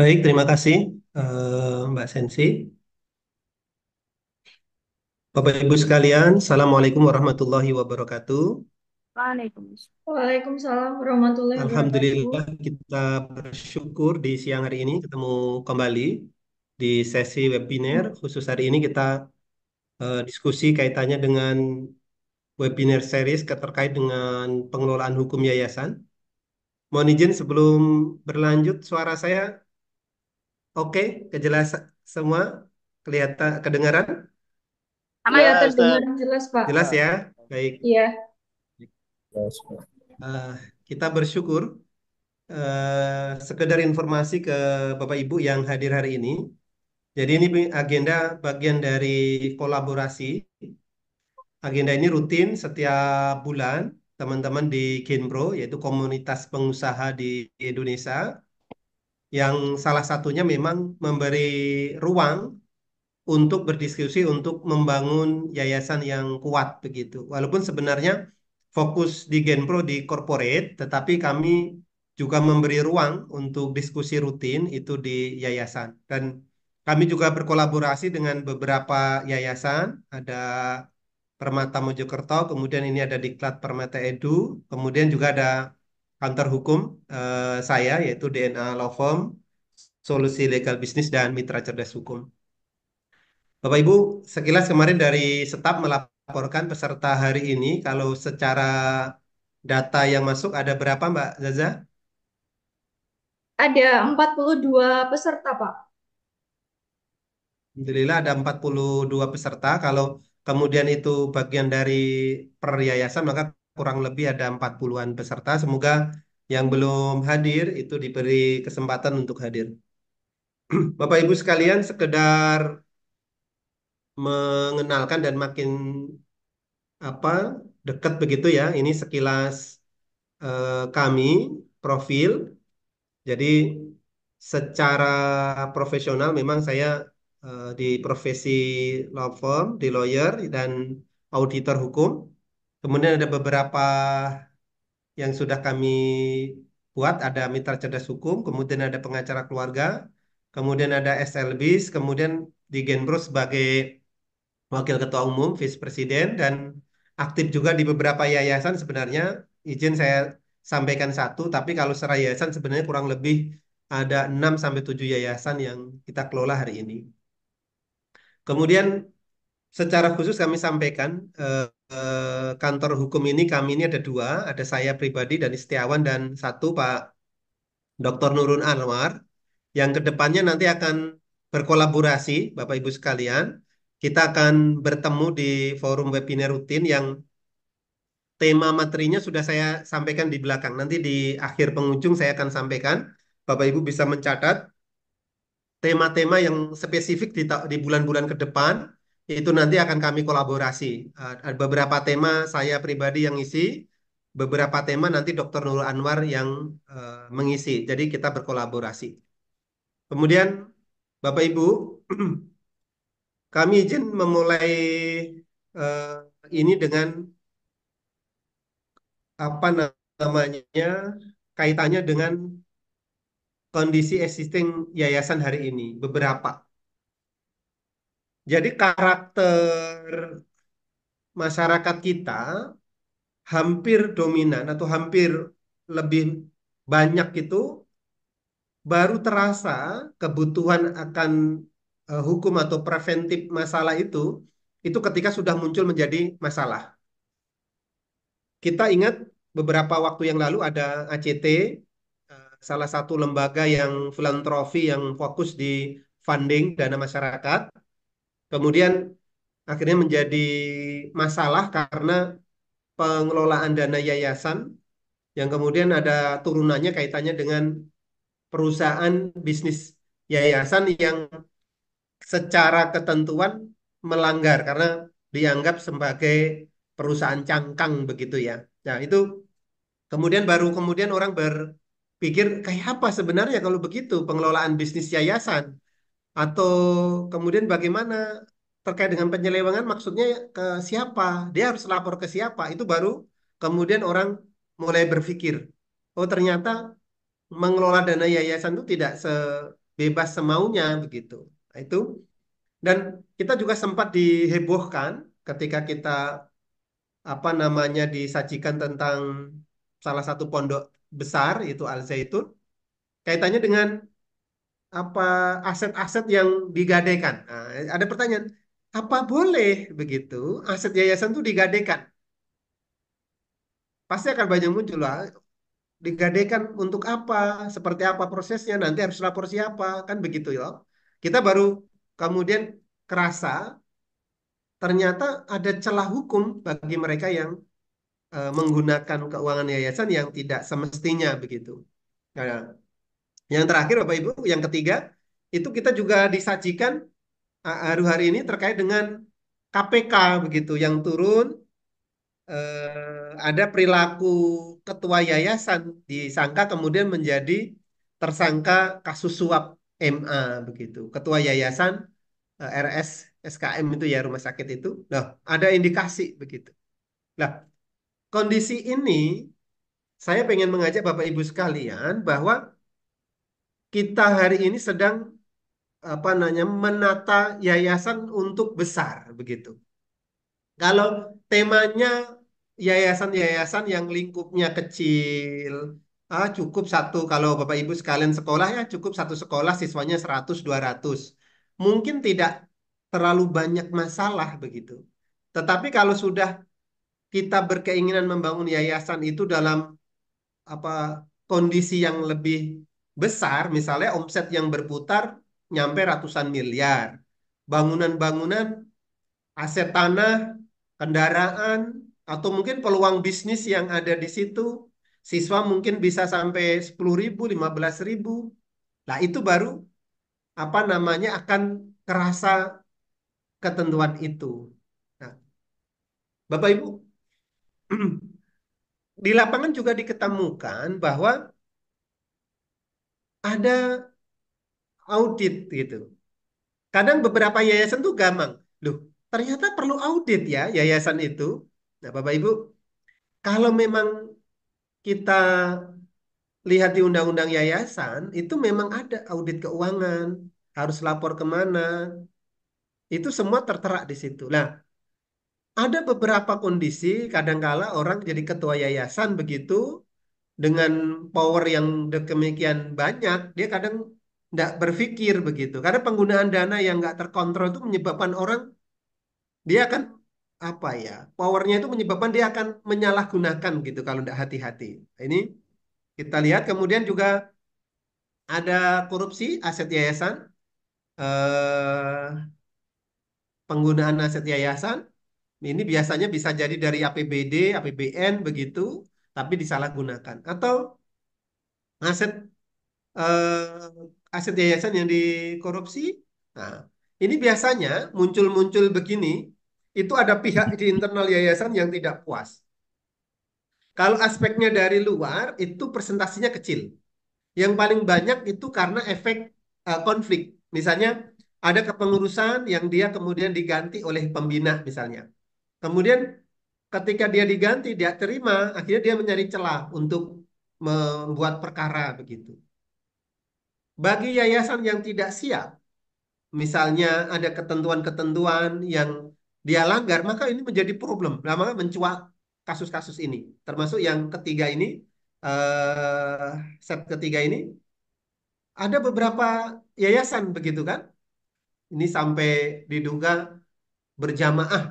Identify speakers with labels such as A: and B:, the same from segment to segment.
A: Baik, terima kasih eh, Mbak Sensi. Bapak Ibu sekalian, Assalamualaikum warahmatullahi wabarakatuh.
B: Waalaikumsalam. warahmatullahi wabarakatuh. Alhamdulillah
A: kita bersyukur di siang hari ini ketemu kembali di sesi webinar. Khusus hari ini kita eh, diskusi kaitannya dengan webinar series terkait dengan pengelolaan hukum yayasan. Mohon izin sebelum berlanjut, suara saya Oke, kejelasan semua kelihatan kedengaran?
B: Sama ya, ya jelas, Pak. Jelas ya? Baik. Iya.
A: Uh, kita bersyukur uh, sekedar informasi ke Bapak Ibu yang hadir hari ini. Jadi ini agenda bagian dari kolaborasi. Agenda ini rutin setiap bulan teman-teman di Kinpro yaitu komunitas pengusaha di Indonesia yang salah satunya memang memberi ruang untuk berdiskusi untuk membangun yayasan yang kuat begitu. Walaupun sebenarnya fokus di Genpro di corporate, tetapi kami juga memberi ruang untuk diskusi rutin itu di yayasan. Dan kami juga berkolaborasi dengan beberapa yayasan, ada Permata Mojokerto, kemudian ini ada Diklat Permata Edu, kemudian juga ada kantor hukum uh, saya yaitu DNA Law Firm, Solusi Legal Bisnis dan Mitra Cerdas Hukum. Bapak Ibu, sekilas kemarin dari Setap melaporkan peserta hari ini kalau secara data yang masuk ada berapa Mbak Zaza?
B: Ada 42 peserta, Pak.
A: Alhamdulillah ada 42 peserta. Kalau kemudian itu bagian dari yayasan maka kurang lebih ada 40-an peserta. Semoga yang belum hadir itu diberi kesempatan untuk hadir. Bapak Ibu sekalian, sekedar mengenalkan dan makin apa dekat begitu ya. Ini sekilas eh, kami profil. Jadi secara profesional memang saya eh, di profesi law firm, di lawyer dan auditor hukum Kemudian ada beberapa yang sudah kami buat, ada mitra cerdas hukum, kemudian ada pengacara keluarga, kemudian ada SLBs, kemudian di Genbro sebagai wakil ketua umum, vice presiden, dan aktif juga di beberapa yayasan sebenarnya. Izin saya sampaikan satu, tapi kalau secara yayasan sebenarnya kurang lebih ada 6 sampai 7 yayasan yang kita kelola hari ini. Kemudian secara khusus kami sampaikan eh, eh, kantor hukum ini kami ini ada dua, ada saya pribadi dan Istiawan dan satu Pak Dr. Nurun Anwar yang kedepannya nanti akan berkolaborasi Bapak Ibu sekalian. Kita akan bertemu di forum webinar rutin yang tema materinya sudah saya sampaikan di belakang. Nanti di akhir pengunjung saya akan sampaikan. Bapak Ibu bisa mencatat tema-tema yang spesifik di, di bulan-bulan ke depan itu nanti akan kami kolaborasi. Uh, beberapa tema saya pribadi yang isi, beberapa tema nanti Dr. Nurul Anwar yang eh, mengisi. Jadi kita berkolaborasi. Kemudian Bapak Ibu, kami izin memulai eh, ini dengan apa namanya kaitannya dengan kondisi existing yayasan hari ini beberapa jadi karakter masyarakat kita hampir dominan atau hampir lebih banyak itu baru terasa kebutuhan akan uh, hukum atau preventif masalah itu itu ketika sudah muncul menjadi masalah. Kita ingat beberapa waktu yang lalu ada ACT eh, salah satu lembaga yang filantropi yang fokus di funding dana masyarakat kemudian akhirnya menjadi masalah karena pengelolaan dana yayasan yang kemudian ada turunannya kaitannya dengan perusahaan bisnis yayasan yang secara ketentuan melanggar karena dianggap sebagai perusahaan cangkang begitu ya. Nah, itu kemudian baru kemudian orang berpikir kayak apa sebenarnya kalau begitu pengelolaan bisnis yayasan. Atau kemudian bagaimana terkait dengan penyelewengan maksudnya ke siapa? Dia harus lapor ke siapa? Itu baru kemudian orang mulai berpikir, oh ternyata mengelola dana yayasan itu tidak sebebas semaunya begitu. Nah, itu dan kita juga sempat dihebohkan ketika kita apa namanya disajikan tentang salah satu pondok besar itu Al Zaitun kaitannya dengan apa aset-aset yang digadaikan. Nah, ada pertanyaan, apa boleh begitu aset yayasan itu digadaikan? Pasti akan banyak muncul lah. Digadaikan untuk apa? Seperti apa prosesnya? Nanti harus lapor siapa? Kan begitu ya. Kita baru kemudian kerasa ternyata ada celah hukum bagi mereka yang eh, menggunakan keuangan yayasan yang tidak semestinya begitu. Nah, yang terakhir Bapak Ibu, yang ketiga itu kita juga disajikan hari hari ini terkait dengan KPK begitu yang turun eh, ada perilaku ketua yayasan disangka kemudian menjadi tersangka kasus suap MA begitu. Ketua yayasan eh, RS SKM itu ya rumah sakit itu. Nah, ada indikasi begitu. Nah, kondisi ini saya pengen mengajak Bapak Ibu sekalian bahwa kita hari ini sedang apa namanya menata yayasan untuk besar begitu. Kalau temanya yayasan-yayasan yang lingkupnya kecil, ah, cukup satu kalau Bapak Ibu sekalian sekolah ya cukup satu sekolah siswanya 100 200. Mungkin tidak terlalu banyak masalah begitu. Tetapi kalau sudah kita berkeinginan membangun yayasan itu dalam apa kondisi yang lebih besar, misalnya omset yang berputar nyampe ratusan miliar, bangunan-bangunan, aset tanah, kendaraan, atau mungkin peluang bisnis yang ada di situ, siswa mungkin bisa sampai 10 ribu, 15 ribu. Nah itu baru apa namanya akan kerasa ketentuan itu. Nah, Bapak Ibu, di lapangan juga diketemukan bahwa ada audit gitu. Kadang beberapa yayasan tuh gampang. Loh, ternyata perlu audit ya yayasan itu. Nah, Bapak Ibu, kalau memang kita lihat di undang-undang yayasan, itu memang ada audit keuangan, harus lapor kemana. Itu semua tertera di situ. Nah, ada beberapa kondisi kadangkala orang jadi ketua yayasan begitu dengan power yang demikian banyak, dia kadang tidak berpikir begitu. Karena penggunaan dana yang nggak terkontrol itu menyebabkan orang dia akan apa ya powernya itu menyebabkan dia akan menyalahgunakan gitu kalau tidak hati-hati. Ini kita lihat kemudian juga ada korupsi aset yayasan, eh, penggunaan aset yayasan. Ini biasanya bisa jadi dari APBD, APBN begitu tapi disalahgunakan atau aset eh, aset yayasan yang dikorupsi. Nah, ini biasanya muncul-muncul begini itu ada pihak di internal yayasan yang tidak puas. Kalau aspeknya dari luar itu presentasinya kecil. Yang paling banyak itu karena efek uh, konflik. Misalnya ada kepengurusan yang dia kemudian diganti oleh pembina misalnya. Kemudian ketika dia diganti dia terima akhirnya dia mencari celah untuk membuat perkara begitu bagi yayasan yang tidak siap misalnya ada ketentuan-ketentuan yang dia langgar maka ini menjadi problem lama nah, mencuat kasus-kasus ini termasuk yang ketiga ini eh, set ketiga ini ada beberapa yayasan begitu kan ini sampai diduga berjamaah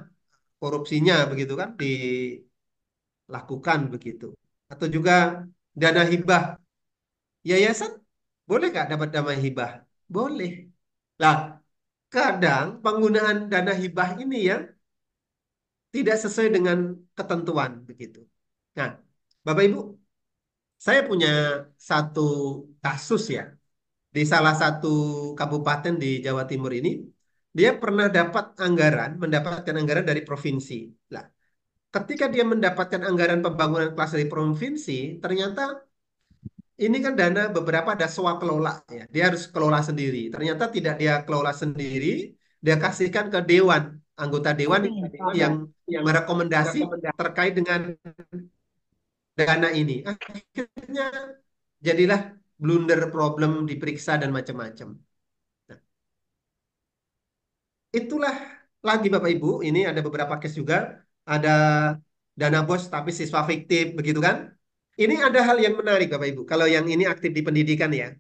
A: korupsinya begitu kan dilakukan begitu atau juga dana hibah yayasan boleh nggak dapat dana hibah boleh lah kadang penggunaan dana hibah ini ya tidak sesuai dengan ketentuan begitu nah bapak ibu saya punya satu kasus ya di salah satu kabupaten di Jawa Timur ini dia pernah dapat anggaran, mendapatkan anggaran dari provinsi. Nah, ketika dia mendapatkan anggaran pembangunan kelas dari provinsi, ternyata ini kan dana beberapa ada kelola, ya. Dia harus kelola sendiri. Ternyata tidak dia kelola sendiri, dia kasihkan ke dewan, anggota dewan hmm, oh, yang yang merekomendasi terkait dengan dana ini. Akhirnya jadilah blunder problem diperiksa dan macam-macam itulah lagi Bapak Ibu, ini ada beberapa case juga, ada dana bos tapi siswa fiktif begitu kan? Ini ada hal yang menarik Bapak Ibu. Kalau yang ini aktif di pendidikan ya.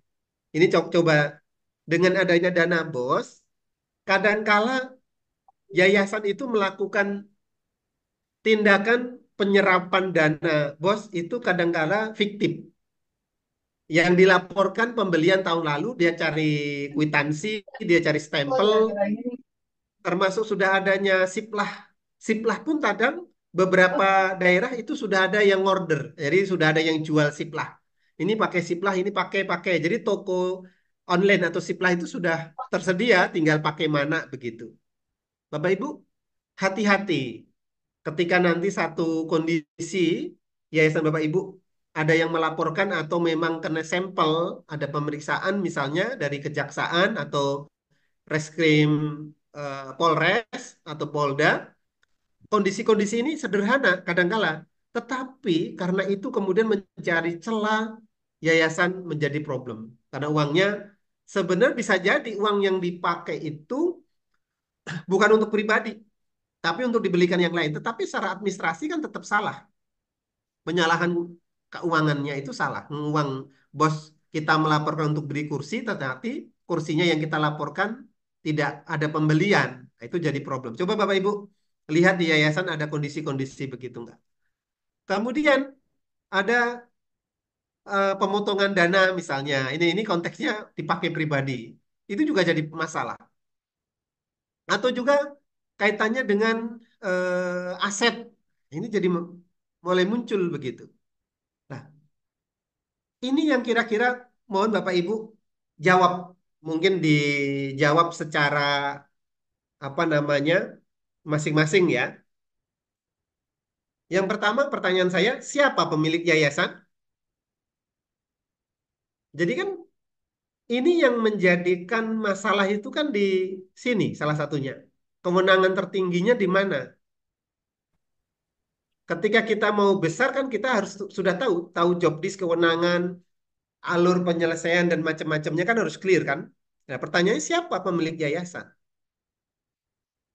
A: Ini coba dengan adanya dana bos, kadangkala yayasan itu melakukan tindakan penyerapan dana bos itu kadangkala fiktif. Yang dilaporkan pembelian tahun lalu, dia cari kwitansi, dia cari stempel, iya, iya, iya termasuk sudah adanya siplah siplah pun kadang beberapa oh. daerah itu sudah ada yang order jadi sudah ada yang jual siplah ini pakai siplah ini pakai pakai jadi toko online atau siplah itu sudah oh. tersedia tinggal pakai mana begitu bapak ibu hati-hati ketika nanti satu kondisi yayasan bapak ibu ada yang melaporkan atau memang kena sampel, ada pemeriksaan misalnya dari kejaksaan atau reskrim Eh, Polres atau Polda, kondisi-kondisi ini sederhana kadangkala, tetapi karena itu kemudian mencari celah yayasan menjadi problem karena uangnya sebenarnya bisa jadi uang yang dipakai itu bukan untuk pribadi, tapi untuk dibelikan yang lain. Tetapi secara administrasi kan tetap salah. Penyalahan keuangannya itu salah. Uang bos kita melaporkan untuk beri kursi, tetapi kursinya yang kita laporkan tidak ada pembelian, nah, itu jadi problem. Coba Bapak Ibu lihat di yayasan ada kondisi-kondisi begitu nggak? Kemudian ada uh, pemotongan dana misalnya. Ini ini konteksnya dipakai pribadi. Itu juga jadi masalah. Atau juga kaitannya dengan uh, aset. Ini jadi mulai muncul begitu. Nah, ini yang kira-kira mohon Bapak Ibu jawab mungkin dijawab secara apa namanya masing-masing ya. Yang pertama pertanyaan saya, siapa pemilik yayasan? Jadi kan ini yang menjadikan masalah itu kan di sini salah satunya. Kewenangan tertingginya di mana? Ketika kita mau besar kan kita harus sudah tahu, tahu job disk kewenangan, alur penyelesaian dan macam-macamnya kan harus clear kan? Nah, pertanyaannya siapa pemilik yayasan?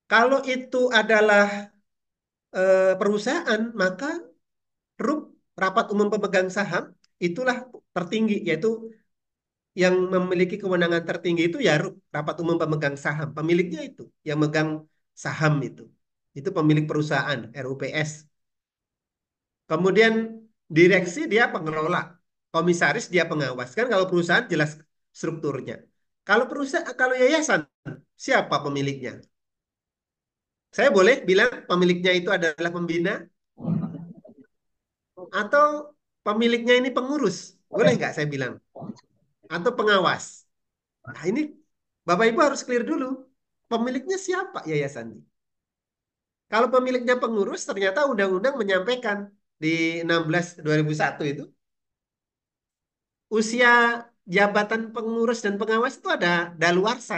A: Kalau itu adalah e, perusahaan, maka RUP rapat umum pemegang saham itulah tertinggi yaitu yang memiliki kewenangan tertinggi itu ya RUP rapat umum pemegang saham, pemiliknya itu yang megang saham itu. Itu pemilik perusahaan RUPS. Kemudian direksi dia pengelola komisaris dia pengawas kan kalau perusahaan jelas strukturnya. Kalau perusahaan kalau yayasan siapa pemiliknya? Saya boleh bilang pemiliknya itu adalah pembina atau pemiliknya ini pengurus. Boleh nggak saya bilang? Atau pengawas. Nah, ini Bapak Ibu harus clear dulu. Pemiliknya siapa yayasan ini? Kalau pemiliknya pengurus ternyata undang-undang menyampaikan di 16 2001 itu usia jabatan pengurus dan pengawas itu ada daluarsa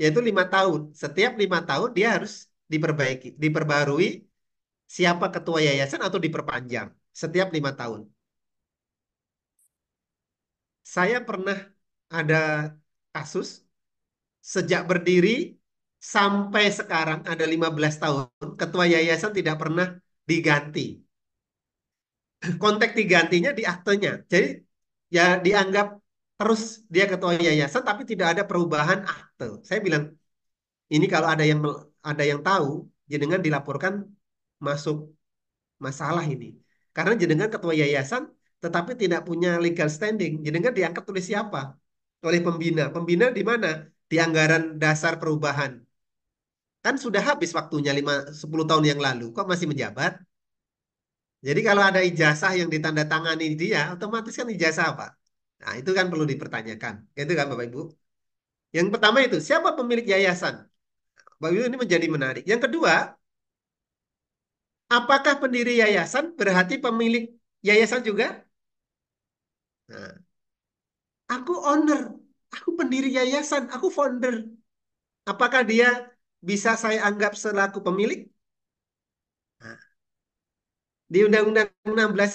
A: yaitu lima tahun setiap lima tahun dia harus diperbaiki diperbarui siapa ketua yayasan atau diperpanjang setiap lima tahun saya pernah ada kasus sejak berdiri sampai sekarang ada 15 tahun ketua yayasan tidak pernah diganti Konteks digantinya di aktenya jadi ya dianggap terus dia ketua yayasan tapi tidak ada perubahan akte. Saya bilang ini kalau ada yang ada yang tahu jenengan dilaporkan masuk masalah ini. Karena jenengan ketua yayasan tetapi tidak punya legal standing, jenengan diangkat oleh siapa? Oleh pembina. Pembina di mana? Di anggaran dasar perubahan. Kan sudah habis waktunya 5 10 tahun yang lalu, kok masih menjabat? Jadi kalau ada ijazah yang ditandatangani dia, otomatis kan ijazah apa? Nah, itu kan perlu dipertanyakan. Itu kan Bapak Ibu. Yang pertama itu, siapa pemilik yayasan? Bapak Ibu ini menjadi menarik. Yang kedua, apakah pendiri yayasan berarti pemilik yayasan juga? Nah, aku owner, aku pendiri yayasan, aku founder. Apakah dia bisa saya anggap selaku pemilik? di Undang-Undang 16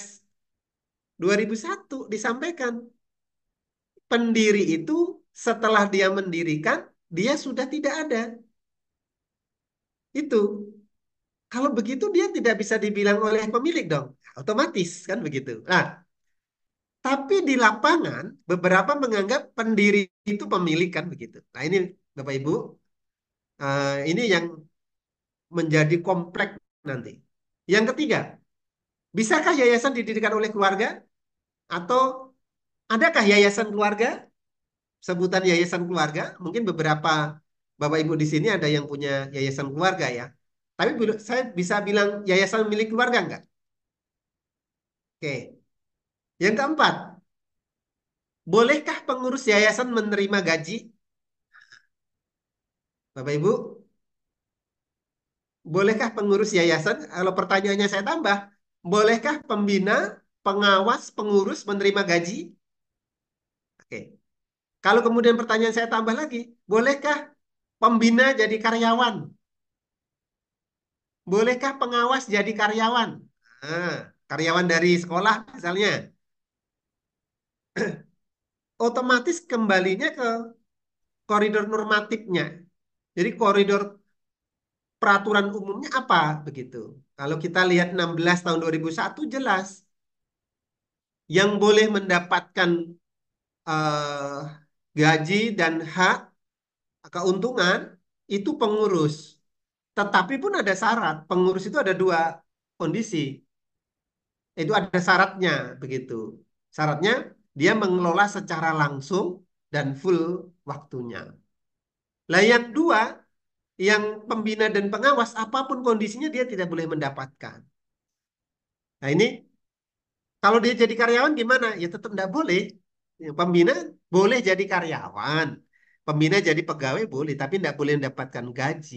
A: 2001 disampaikan pendiri itu setelah dia mendirikan dia sudah tidak ada. Itu. Kalau begitu dia tidak bisa dibilang oleh pemilik dong. Otomatis kan begitu. Nah, tapi di lapangan beberapa menganggap pendiri itu pemilik kan begitu. Nah, ini Bapak Ibu eh, ini yang menjadi kompleks nanti. Yang ketiga, Bisakah yayasan didirikan oleh keluarga? Atau adakah yayasan keluarga? Sebutan yayasan keluarga, mungkin beberapa Bapak Ibu di sini ada yang punya yayasan keluarga ya. Tapi saya bisa bilang yayasan milik keluarga enggak? Oke. Yang keempat, bolehkah pengurus yayasan menerima gaji? Bapak Ibu, bolehkah pengurus yayasan? Kalau pertanyaannya saya tambah, bolehkah pembina, pengawas, pengurus menerima gaji? Oke. Kalau kemudian pertanyaan saya tambah lagi, bolehkah pembina jadi karyawan? Bolehkah pengawas jadi karyawan? Nah, karyawan dari sekolah misalnya. Otomatis kembalinya ke koridor normatifnya. Jadi koridor peraturan umumnya apa begitu. Kalau kita lihat 16 tahun 2001 jelas yang boleh mendapatkan uh, gaji dan hak keuntungan itu pengurus. Tetapi pun ada syarat. Pengurus itu ada dua kondisi. Itu ada syaratnya begitu. Syaratnya dia mengelola secara langsung dan full waktunya. Layak dua yang pembina dan pengawas apapun kondisinya dia tidak boleh mendapatkan. Nah ini kalau dia jadi karyawan gimana? Ya tetap tidak boleh. Pembina boleh jadi karyawan, pembina jadi pegawai boleh, tapi tidak boleh mendapatkan gaji.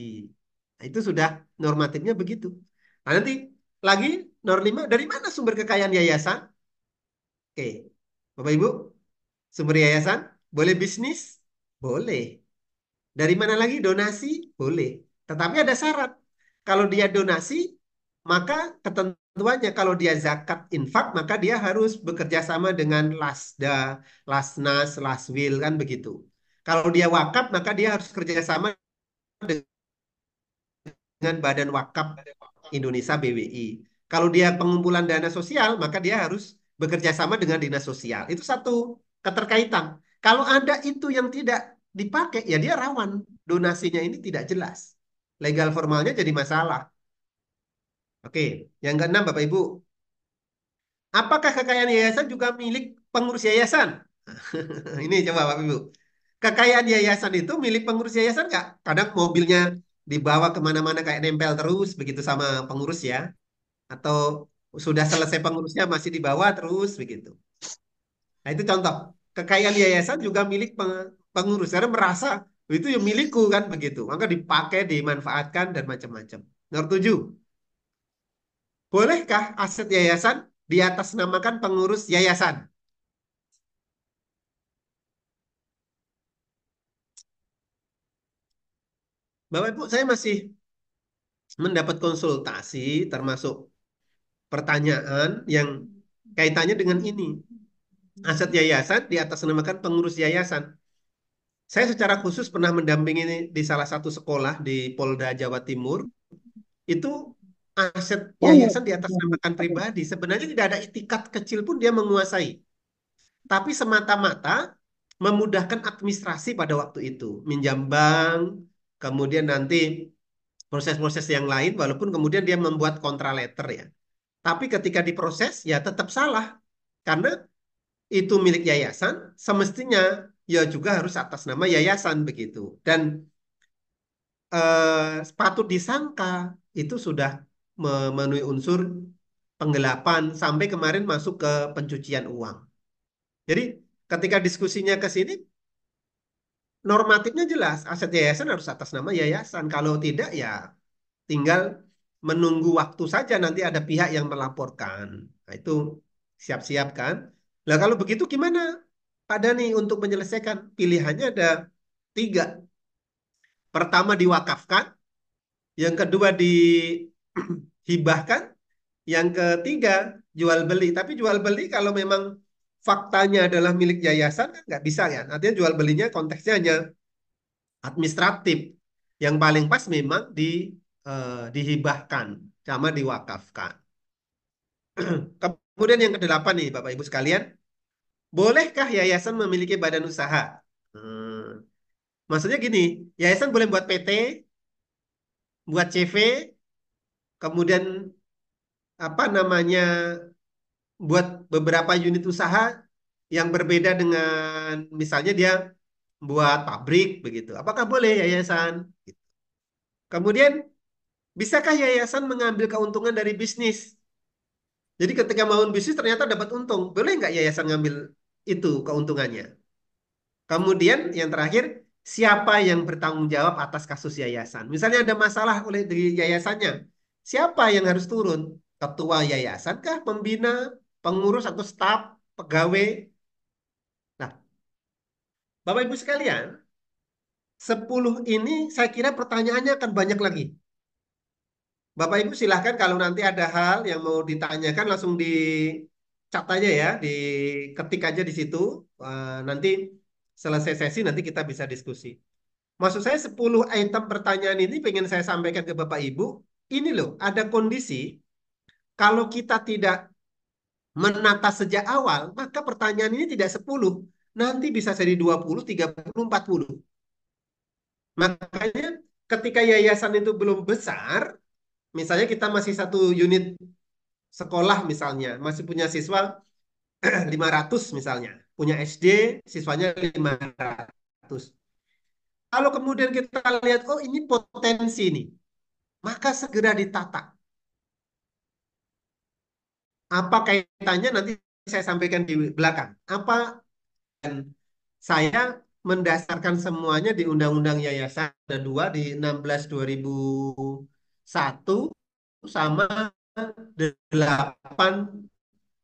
A: Nah, itu sudah normatifnya begitu. Nah, nanti lagi nomor lima dari mana sumber kekayaan yayasan? Oke, Bapak Ibu, sumber yayasan boleh bisnis, boleh dari mana lagi donasi? Boleh. Tetapi ada syarat. Kalau dia donasi, maka ketentuannya kalau dia zakat infak, maka dia harus bekerja sama dengan Lasda, Lasnas, Laswil, kan begitu. Kalau dia wakaf, maka dia harus kerja sama dengan Badan Wakaf Indonesia BWI. Kalau dia pengumpulan dana sosial, maka dia harus bekerja sama dengan dinas sosial. Itu satu keterkaitan. Kalau ada itu yang tidak dipakai ya dia rawan donasinya ini tidak jelas legal formalnya jadi masalah oke yang keenam bapak ibu apakah kekayaan yayasan juga milik pengurus yayasan ini coba bapak ibu kekayaan yayasan itu milik pengurus yayasan nggak kadang mobilnya dibawa kemana-mana kayak nempel terus begitu sama pengurus ya atau sudah selesai pengurusnya masih dibawa terus begitu nah itu contoh kekayaan yayasan juga milik pengurus karena merasa itu yang milikku kan begitu maka dipakai dimanfaatkan dan macam-macam nomor tujuh bolehkah aset yayasan di atas namakan pengurus yayasan Bapak Ibu saya masih mendapat konsultasi termasuk pertanyaan yang kaitannya dengan ini aset yayasan di atas namakan pengurus yayasan saya secara khusus pernah mendampingi di salah satu sekolah di Polda Jawa Timur. Itu aset oh. yayasan di atas namakan pribadi. Sebenarnya tidak ada itikat kecil pun dia menguasai. Tapi semata-mata memudahkan administrasi pada waktu itu. Minjam bank, kemudian nanti proses-proses yang lain walaupun kemudian dia membuat kontra letter ya. Tapi ketika diproses ya tetap salah. Karena itu milik yayasan, semestinya ya juga harus atas nama yayasan begitu. Dan eh, patut disangka itu sudah memenuhi unsur penggelapan sampai kemarin masuk ke pencucian uang. Jadi ketika diskusinya ke sini normatifnya jelas aset yayasan harus atas nama yayasan. Kalau tidak ya tinggal menunggu waktu saja nanti ada pihak yang melaporkan. Nah, itu siap siapkan lah kalau begitu gimana? pada nih untuk menyelesaikan pilihannya ada tiga. Pertama diwakafkan, yang kedua dihibahkan, yang ketiga jual beli. Tapi jual beli kalau memang faktanya adalah milik yayasan kan nggak bisa ya. Artinya jual belinya konteksnya hanya administratif. Yang paling pas memang di eh, dihibahkan sama diwakafkan. Kemudian yang kedelapan nih Bapak Ibu sekalian, bolehkah yayasan memiliki badan usaha? Hmm. Maksudnya gini, yayasan boleh buat PT, buat CV, kemudian apa namanya buat beberapa unit usaha yang berbeda dengan misalnya dia buat pabrik begitu. Apakah boleh yayasan? Kemudian bisakah yayasan mengambil keuntungan dari bisnis? Jadi ketika mau bisnis ternyata dapat untung, boleh nggak yayasan ngambil itu keuntungannya. Kemudian yang terakhir, siapa yang bertanggung jawab atas kasus yayasan? Misalnya ada masalah oleh di yayasannya. Siapa yang harus turun? Ketua yayasan kah? Pembina? Pengurus atau staf? Pegawai? Nah, Bapak Ibu sekalian, sepuluh ini saya kira pertanyaannya akan banyak lagi. Bapak Ibu silahkan kalau nanti ada hal yang mau ditanyakan langsung di cat aja ya, diketik aja di situ. Eh, nanti selesai sesi nanti kita bisa diskusi. Maksud saya 10 item pertanyaan ini pengen saya sampaikan ke Bapak Ibu. Ini loh, ada kondisi kalau kita tidak menata sejak awal, maka pertanyaan ini tidak 10. Nanti bisa jadi 20, 30, 40. Makanya ketika yayasan itu belum besar, misalnya kita masih satu unit sekolah misalnya masih punya siswa 500 misalnya, punya SD siswanya 500. Kalau kemudian kita lihat oh ini potensi ini maka segera ditata. Apa kaitannya nanti saya sampaikan di belakang. Apa dan saya mendasarkan semuanya di Undang-Undang Yayasan ada dua di 16 2001 sama 8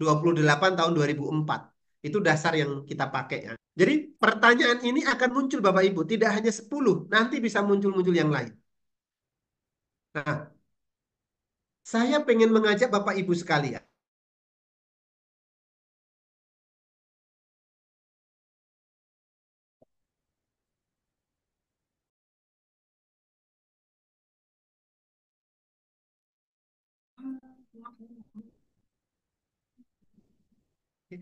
A: 28 tahun 2004. Itu dasar yang kita pakai ya. Jadi pertanyaan ini akan muncul Bapak Ibu, tidak hanya 10, nanti bisa muncul-muncul yang lain. Nah, saya pengen mengajak Bapak Ibu sekalian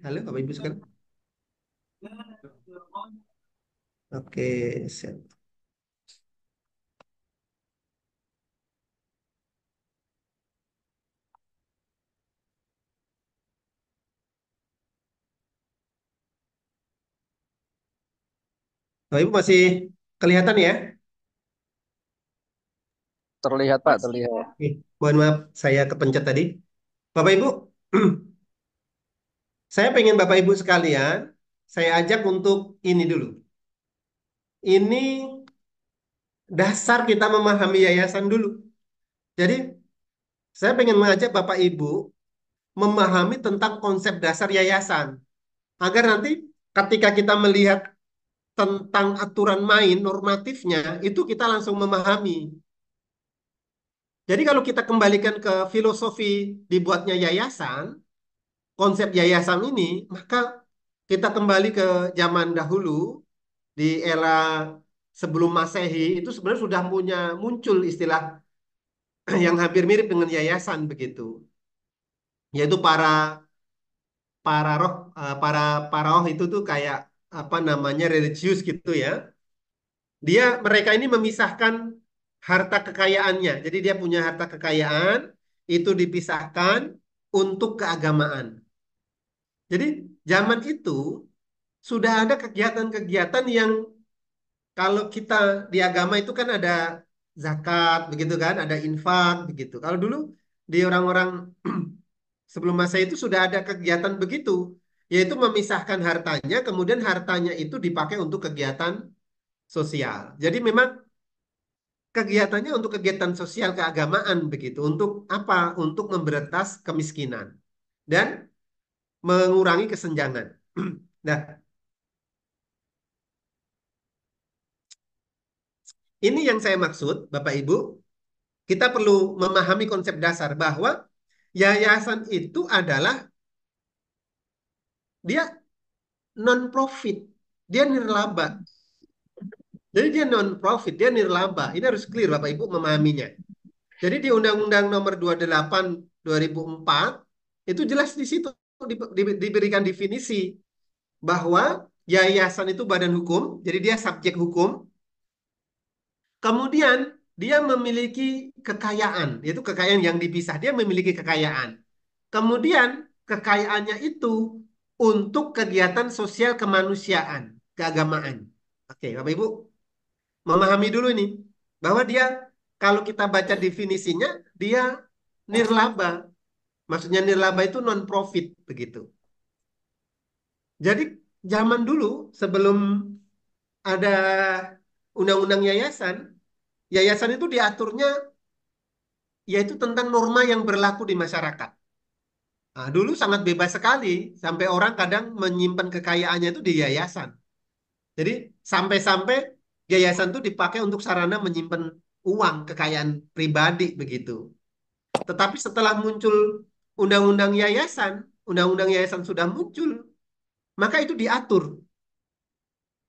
A: Halo Bapak Ibu sekarang? Oke, siap. Bapak Ibu masih kelihatan ya? Terlihat Pak, terlihat. Oke, mohon maaf saya kepencet tadi. Bapak Ibu, Saya pengen Bapak Ibu sekalian, saya ajak untuk ini dulu. Ini dasar kita memahami yayasan dulu. Jadi, saya pengen mengajak Bapak Ibu memahami tentang konsep dasar yayasan. Agar nanti ketika kita melihat tentang aturan main normatifnya, itu kita langsung memahami. Jadi kalau kita kembalikan ke filosofi dibuatnya yayasan, konsep yayasan ini, maka kita kembali ke zaman dahulu di era sebelum Masehi itu sebenarnya sudah punya muncul istilah yang hampir mirip dengan yayasan begitu. Yaitu para para roh e, para para roh itu tuh kayak apa namanya religius gitu ya. Dia mereka ini memisahkan harta kekayaannya. Jadi dia punya harta kekayaan itu dipisahkan untuk keagamaan. Jadi zaman itu sudah ada kegiatan-kegiatan yang kalau kita di agama itu kan ada zakat begitu kan, ada infak begitu. Kalau dulu di orang-orang sebelum masa itu sudah ada kegiatan begitu, yaitu memisahkan hartanya, kemudian hartanya itu dipakai untuk kegiatan sosial. Jadi memang kegiatannya untuk kegiatan sosial keagamaan begitu. Untuk apa? Untuk memberantas kemiskinan. Dan mengurangi kesenjangan. nah, ini yang saya maksud, Bapak Ibu, kita perlu memahami konsep dasar bahwa yayasan itu adalah dia non profit, dia nirlaba. Jadi dia non profit, dia nirlaba. Ini harus clear Bapak Ibu memahaminya. Jadi di Undang-Undang Nomor 28 2004 itu jelas di situ di, di, diberikan definisi bahwa yayasan itu badan hukum, jadi dia subjek hukum. Kemudian dia memiliki kekayaan, yaitu kekayaan yang dipisah, dia memiliki kekayaan. Kemudian kekayaannya itu untuk kegiatan sosial kemanusiaan, keagamaan. Oke, Bapak Ibu, memahami dulu ini bahwa dia kalau kita baca definisinya dia nirlaba Maksudnya nirlaba itu non profit begitu. Jadi zaman dulu sebelum ada undang-undang yayasan, yayasan itu diaturnya yaitu tentang norma yang berlaku di masyarakat. Nah, dulu sangat bebas sekali, sampai orang kadang menyimpan kekayaannya itu di yayasan. Jadi sampai-sampai yayasan itu dipakai untuk sarana menyimpan uang kekayaan pribadi begitu. Tetapi setelah muncul undang-undang yayasan, undang-undang yayasan sudah muncul, maka itu diatur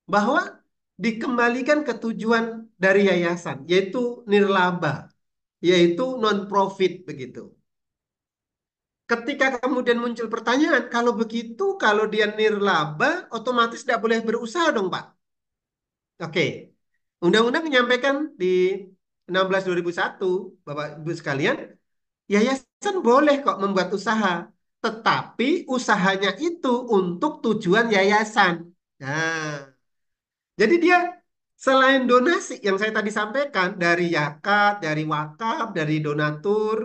A: bahwa dikembalikan ke tujuan dari yayasan, yaitu nirlaba, yaitu non-profit begitu. Ketika kemudian muncul pertanyaan, kalau begitu, kalau dia nirlaba, otomatis tidak boleh berusaha dong, Pak. Oke, undang-undang menyampaikan di 16 2001, Bapak Ibu sekalian, Yayasan boleh kok membuat usaha, tetapi usahanya itu untuk tujuan yayasan. Nah, jadi dia selain donasi yang saya tadi sampaikan dari yakat, dari wakaf, dari donatur,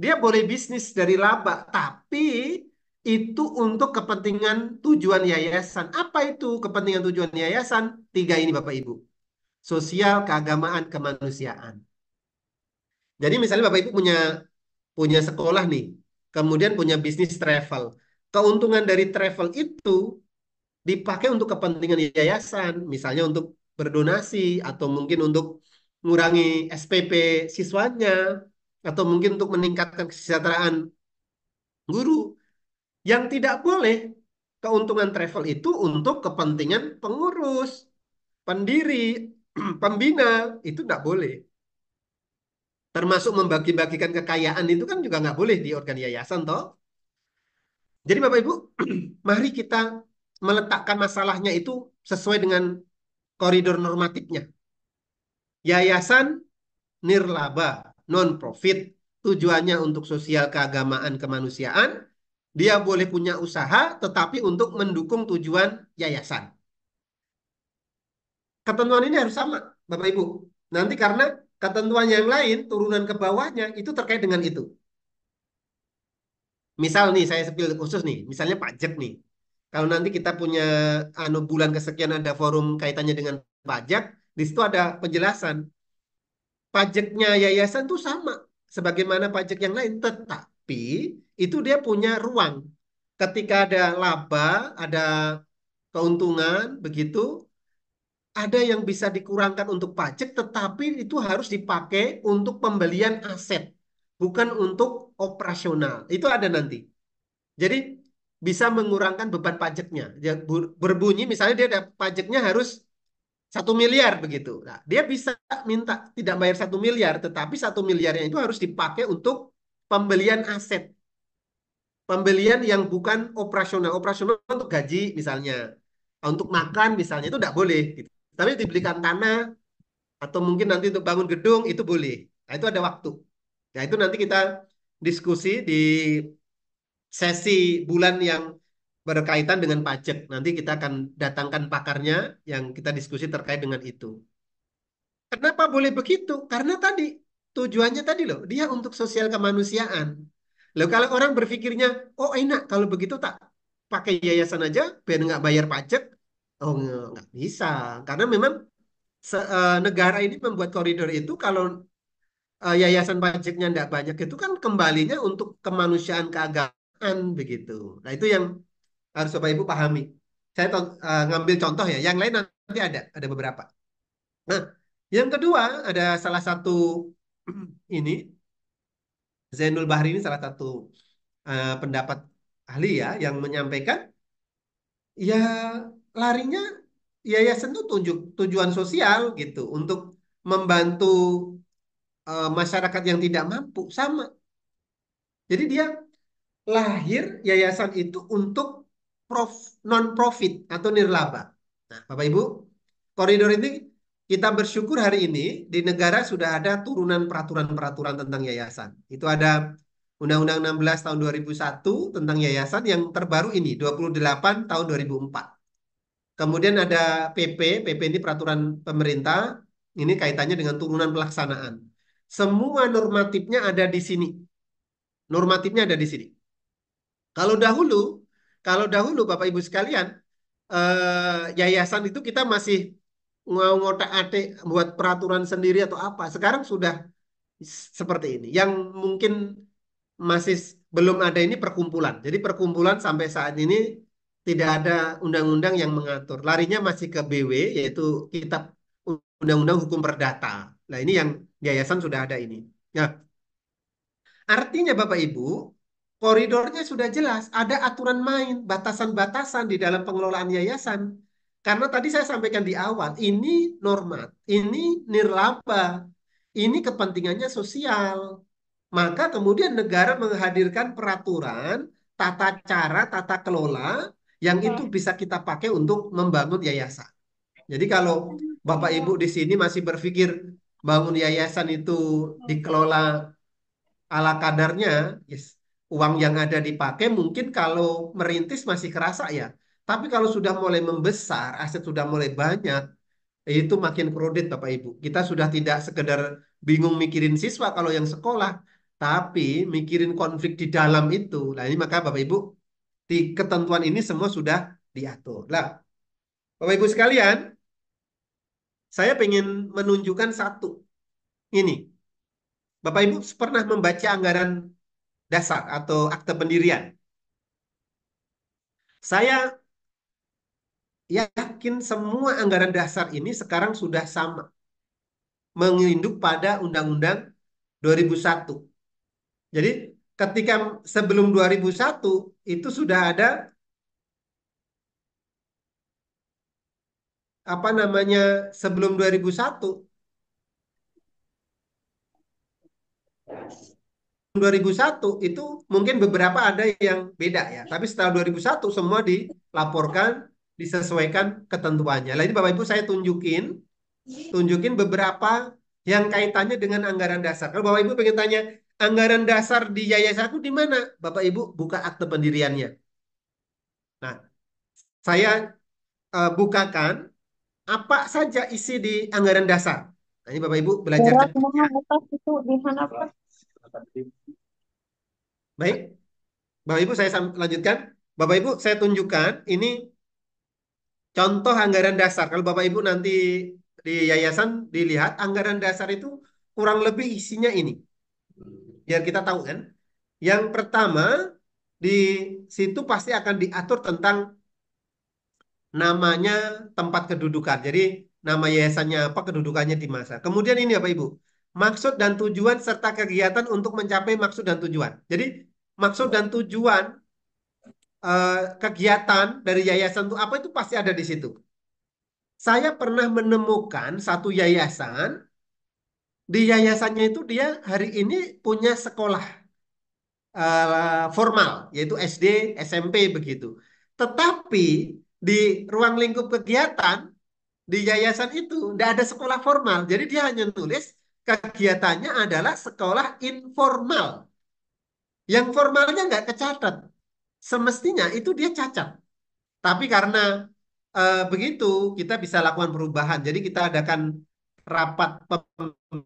A: dia boleh bisnis dari laba, tapi itu untuk kepentingan tujuan yayasan. Apa itu kepentingan tujuan yayasan? Tiga ini Bapak Ibu. Sosial, keagamaan, kemanusiaan. Jadi misalnya Bapak Ibu punya punya sekolah nih, kemudian punya bisnis travel. Keuntungan dari travel itu dipakai untuk kepentingan yayasan, misalnya untuk berdonasi atau mungkin untuk mengurangi SPP siswanya atau mungkin untuk meningkatkan kesejahteraan guru. Yang tidak boleh keuntungan travel itu untuk kepentingan pengurus, pendiri, pembina, itu tidak boleh. Termasuk membagi-bagikan kekayaan itu kan juga nggak boleh di organ yayasan toh. Jadi Bapak Ibu, mari kita meletakkan masalahnya itu sesuai dengan koridor normatifnya. Yayasan nirlaba, non-profit, tujuannya untuk sosial keagamaan kemanusiaan, dia boleh punya usaha tetapi untuk mendukung tujuan yayasan. Ketentuan ini harus sama, Bapak Ibu. Nanti karena ketentuan yang lain, turunan ke bawahnya itu terkait dengan itu. Misal nih, saya sepil khusus nih, misalnya pajak nih. Kalau nanti kita punya anu bulan kesekian ada forum kaitannya dengan pajak, di situ ada penjelasan. Pajaknya yayasan itu sama sebagaimana pajak yang lain, tetapi itu dia punya ruang. Ketika ada laba, ada keuntungan begitu, ada yang bisa dikurangkan untuk pajak, tetapi itu harus dipakai untuk pembelian aset, bukan untuk operasional. Itu ada nanti. Jadi bisa mengurangkan beban pajaknya. Berbunyi misalnya dia ada pajaknya harus satu miliar begitu. Nah, dia bisa minta tidak bayar satu miliar, tetapi satu miliarnya itu harus dipakai untuk pembelian aset pembelian yang bukan operasional operasional untuk gaji misalnya untuk makan misalnya itu tidak boleh gitu tapi dibelikan tanah atau mungkin nanti untuk bangun gedung itu boleh. Nah, itu ada waktu. Nah, itu nanti kita diskusi di sesi bulan yang berkaitan dengan pajak. Nanti kita akan datangkan pakarnya yang kita diskusi terkait dengan itu. Kenapa boleh begitu? Karena tadi tujuannya tadi loh, dia untuk sosial kemanusiaan. Loh kalau orang berpikirnya, oh enak kalau begitu tak pakai yayasan aja biar nggak bayar pajak, Oh gitu. nggak bisa, karena memang se, uh, negara ini membuat koridor itu kalau uh, yayasan pajaknya tidak banyak itu kan kembalinya untuk kemanusiaan keagamaan begitu. Nah itu yang harus bapak ibu pahami. Saya uh, ngambil contoh ya, yang lain nanti ada ada beberapa. Nah yang kedua ada salah satu ini Zainul Bahri ini salah satu uh, pendapat ahli ya yang menyampaikan ya larinya yayasan itu tuju, tujuan sosial gitu untuk membantu e, masyarakat yang tidak mampu sama. Jadi dia lahir yayasan itu untuk prof, non profit atau nirlaba. Nah, Bapak Ibu, koridor ini kita bersyukur hari ini di negara sudah ada turunan peraturan-peraturan tentang yayasan. Itu ada Undang-Undang 16 tahun 2001 tentang yayasan yang terbaru ini 28 tahun 2004. Kemudian ada PP, PP ini peraturan pemerintah, ini kaitannya dengan turunan pelaksanaan. Semua normatifnya ada di sini. Normatifnya ada di sini. Kalau dahulu, kalau dahulu Bapak Ibu sekalian, eh, yayasan itu kita masih ngotak-atik buat peraturan sendiri atau apa. Sekarang sudah seperti ini. Yang mungkin masih belum ada ini perkumpulan. Jadi perkumpulan sampai saat ini tidak ada undang-undang yang mengatur. Larinya masih ke BW, yaitu Kitab Undang-Undang Hukum Perdata. Nah, ini yang yayasan sudah ada ini. Nah, artinya Bapak Ibu, koridornya sudah jelas. Ada aturan main, batasan-batasan di dalam pengelolaan yayasan. Karena tadi saya sampaikan di awal, ini normat, ini nirlaba, ini kepentingannya sosial. Maka kemudian negara menghadirkan peraturan tata cara, tata kelola yang itu bisa kita pakai untuk membangun yayasan. Jadi kalau Bapak Ibu di sini masih berpikir bangun yayasan itu dikelola ala kadarnya, yes, uang yang ada dipakai mungkin kalau merintis masih kerasa ya. Tapi kalau sudah mulai membesar, aset sudah mulai banyak, itu makin crowded Bapak Ibu. Kita sudah tidak sekedar bingung mikirin siswa kalau yang sekolah, tapi mikirin konflik di dalam itu. Nah ini maka Bapak Ibu di ketentuan ini semua sudah diatur. Lah, Bapak Ibu sekalian, saya ingin menunjukkan satu. Ini. Bapak Ibu pernah membaca anggaran dasar atau akte pendirian? Saya yakin semua anggaran dasar ini sekarang sudah sama. Menginduk pada Undang-Undang 2001. Jadi ketika sebelum 2001 itu sudah ada apa namanya sebelum 2001 2001 itu mungkin beberapa ada yang beda ya tapi setelah 2001 semua dilaporkan disesuaikan ketentuannya. lagi Bapak Ibu saya tunjukin tunjukin beberapa yang kaitannya dengan anggaran dasar. Kalau Bapak Ibu pengen tanya anggaran dasar di yayasan yayasanku di mana? Bapak Ibu buka akte pendiriannya. Nah, saya uh, bukakan apa saja isi di anggaran dasar. Nah, ini Bapak Ibu belajar. Baik. Bapak Ibu saya lanjutkan. Bapak Ibu saya tunjukkan ini contoh anggaran dasar. Kalau Bapak Ibu nanti di yayasan dilihat anggaran dasar itu kurang lebih isinya ini biar kita tahu kan. Yang pertama di situ pasti akan diatur tentang namanya tempat kedudukan. Jadi nama yayasannya apa, kedudukannya di masa. Kemudian ini apa Ibu? Maksud dan tujuan serta kegiatan untuk mencapai maksud dan tujuan. Jadi maksud dan tujuan eh, kegiatan dari yayasan itu apa itu pasti ada di situ. Saya pernah menemukan satu yayasan di yayasannya itu dia hari ini punya sekolah uh, formal yaitu SD, SMP begitu. Tetapi di ruang lingkup kegiatan di yayasan itu tidak ada sekolah formal. Jadi dia hanya tulis kegiatannya adalah sekolah informal. Yang formalnya nggak kecatat. Semestinya itu dia cacat. Tapi karena e, begitu kita bisa lakukan perubahan. Jadi kita adakan rapat pem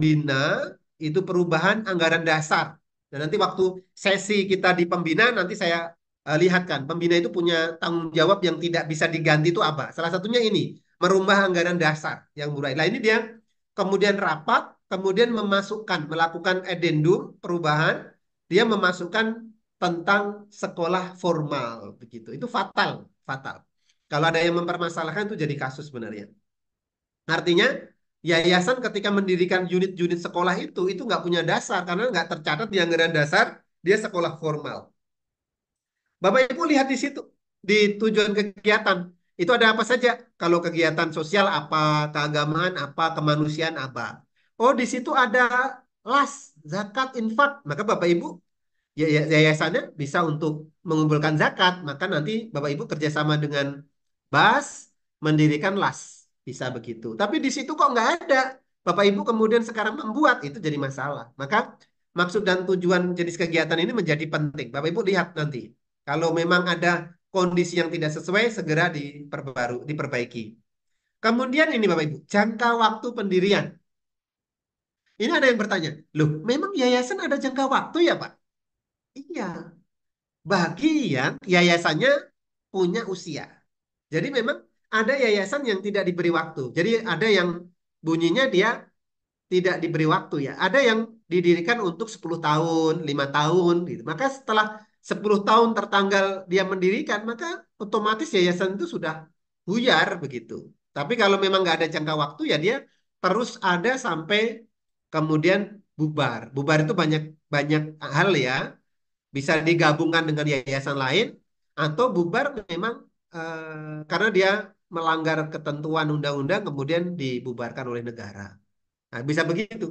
A: bina itu perubahan anggaran dasar. Dan nanti waktu sesi kita di pembina nanti saya uh, lihatkan pembina itu punya tanggung jawab yang tidak bisa diganti itu apa. Salah satunya ini merubah anggaran dasar yang murah. Nah ini dia kemudian rapat, kemudian memasukkan melakukan edendum perubahan, dia memasukkan tentang sekolah formal begitu. Itu fatal, fatal. Kalau ada yang mempermasalahkan itu jadi kasus sebenarnya. Artinya yayasan ketika mendirikan unit-unit sekolah itu itu nggak punya dasar karena nggak tercatat di anggaran dasar dia sekolah formal. Bapak Ibu lihat di situ di tujuan kegiatan itu ada apa saja? Kalau kegiatan sosial apa, keagamaan apa, kemanusiaan apa. Oh, di situ ada las, zakat, infak. Maka Bapak Ibu ya, ya, yayasannya bisa untuk mengumpulkan zakat, maka nanti Bapak Ibu kerjasama dengan BAS mendirikan las bisa begitu. Tapi di situ kok nggak ada. Bapak Ibu kemudian sekarang membuat itu jadi masalah. Maka maksud dan tujuan jenis kegiatan ini menjadi penting. Bapak Ibu lihat nanti. Kalau memang ada kondisi yang tidak sesuai segera diperbaru, diperbaiki. Kemudian ini Bapak Ibu, jangka waktu pendirian. Ini ada yang bertanya, loh memang yayasan ada jangka waktu ya Pak? Iya, bagi yang yayasannya punya usia. Jadi memang ada yayasan yang tidak diberi waktu. Jadi ada yang bunyinya dia tidak diberi waktu ya. Ada yang didirikan untuk 10 tahun, lima tahun gitu. Maka setelah 10 tahun tertanggal dia mendirikan, maka otomatis yayasan itu sudah buyar begitu. Tapi kalau memang nggak ada jangka waktu ya dia terus ada sampai kemudian bubar. Bubar itu banyak banyak hal ya. Bisa digabungkan dengan yayasan lain atau bubar memang eh, karena dia melanggar ketentuan undang-undang kemudian dibubarkan oleh negara. Nah, bisa begitu.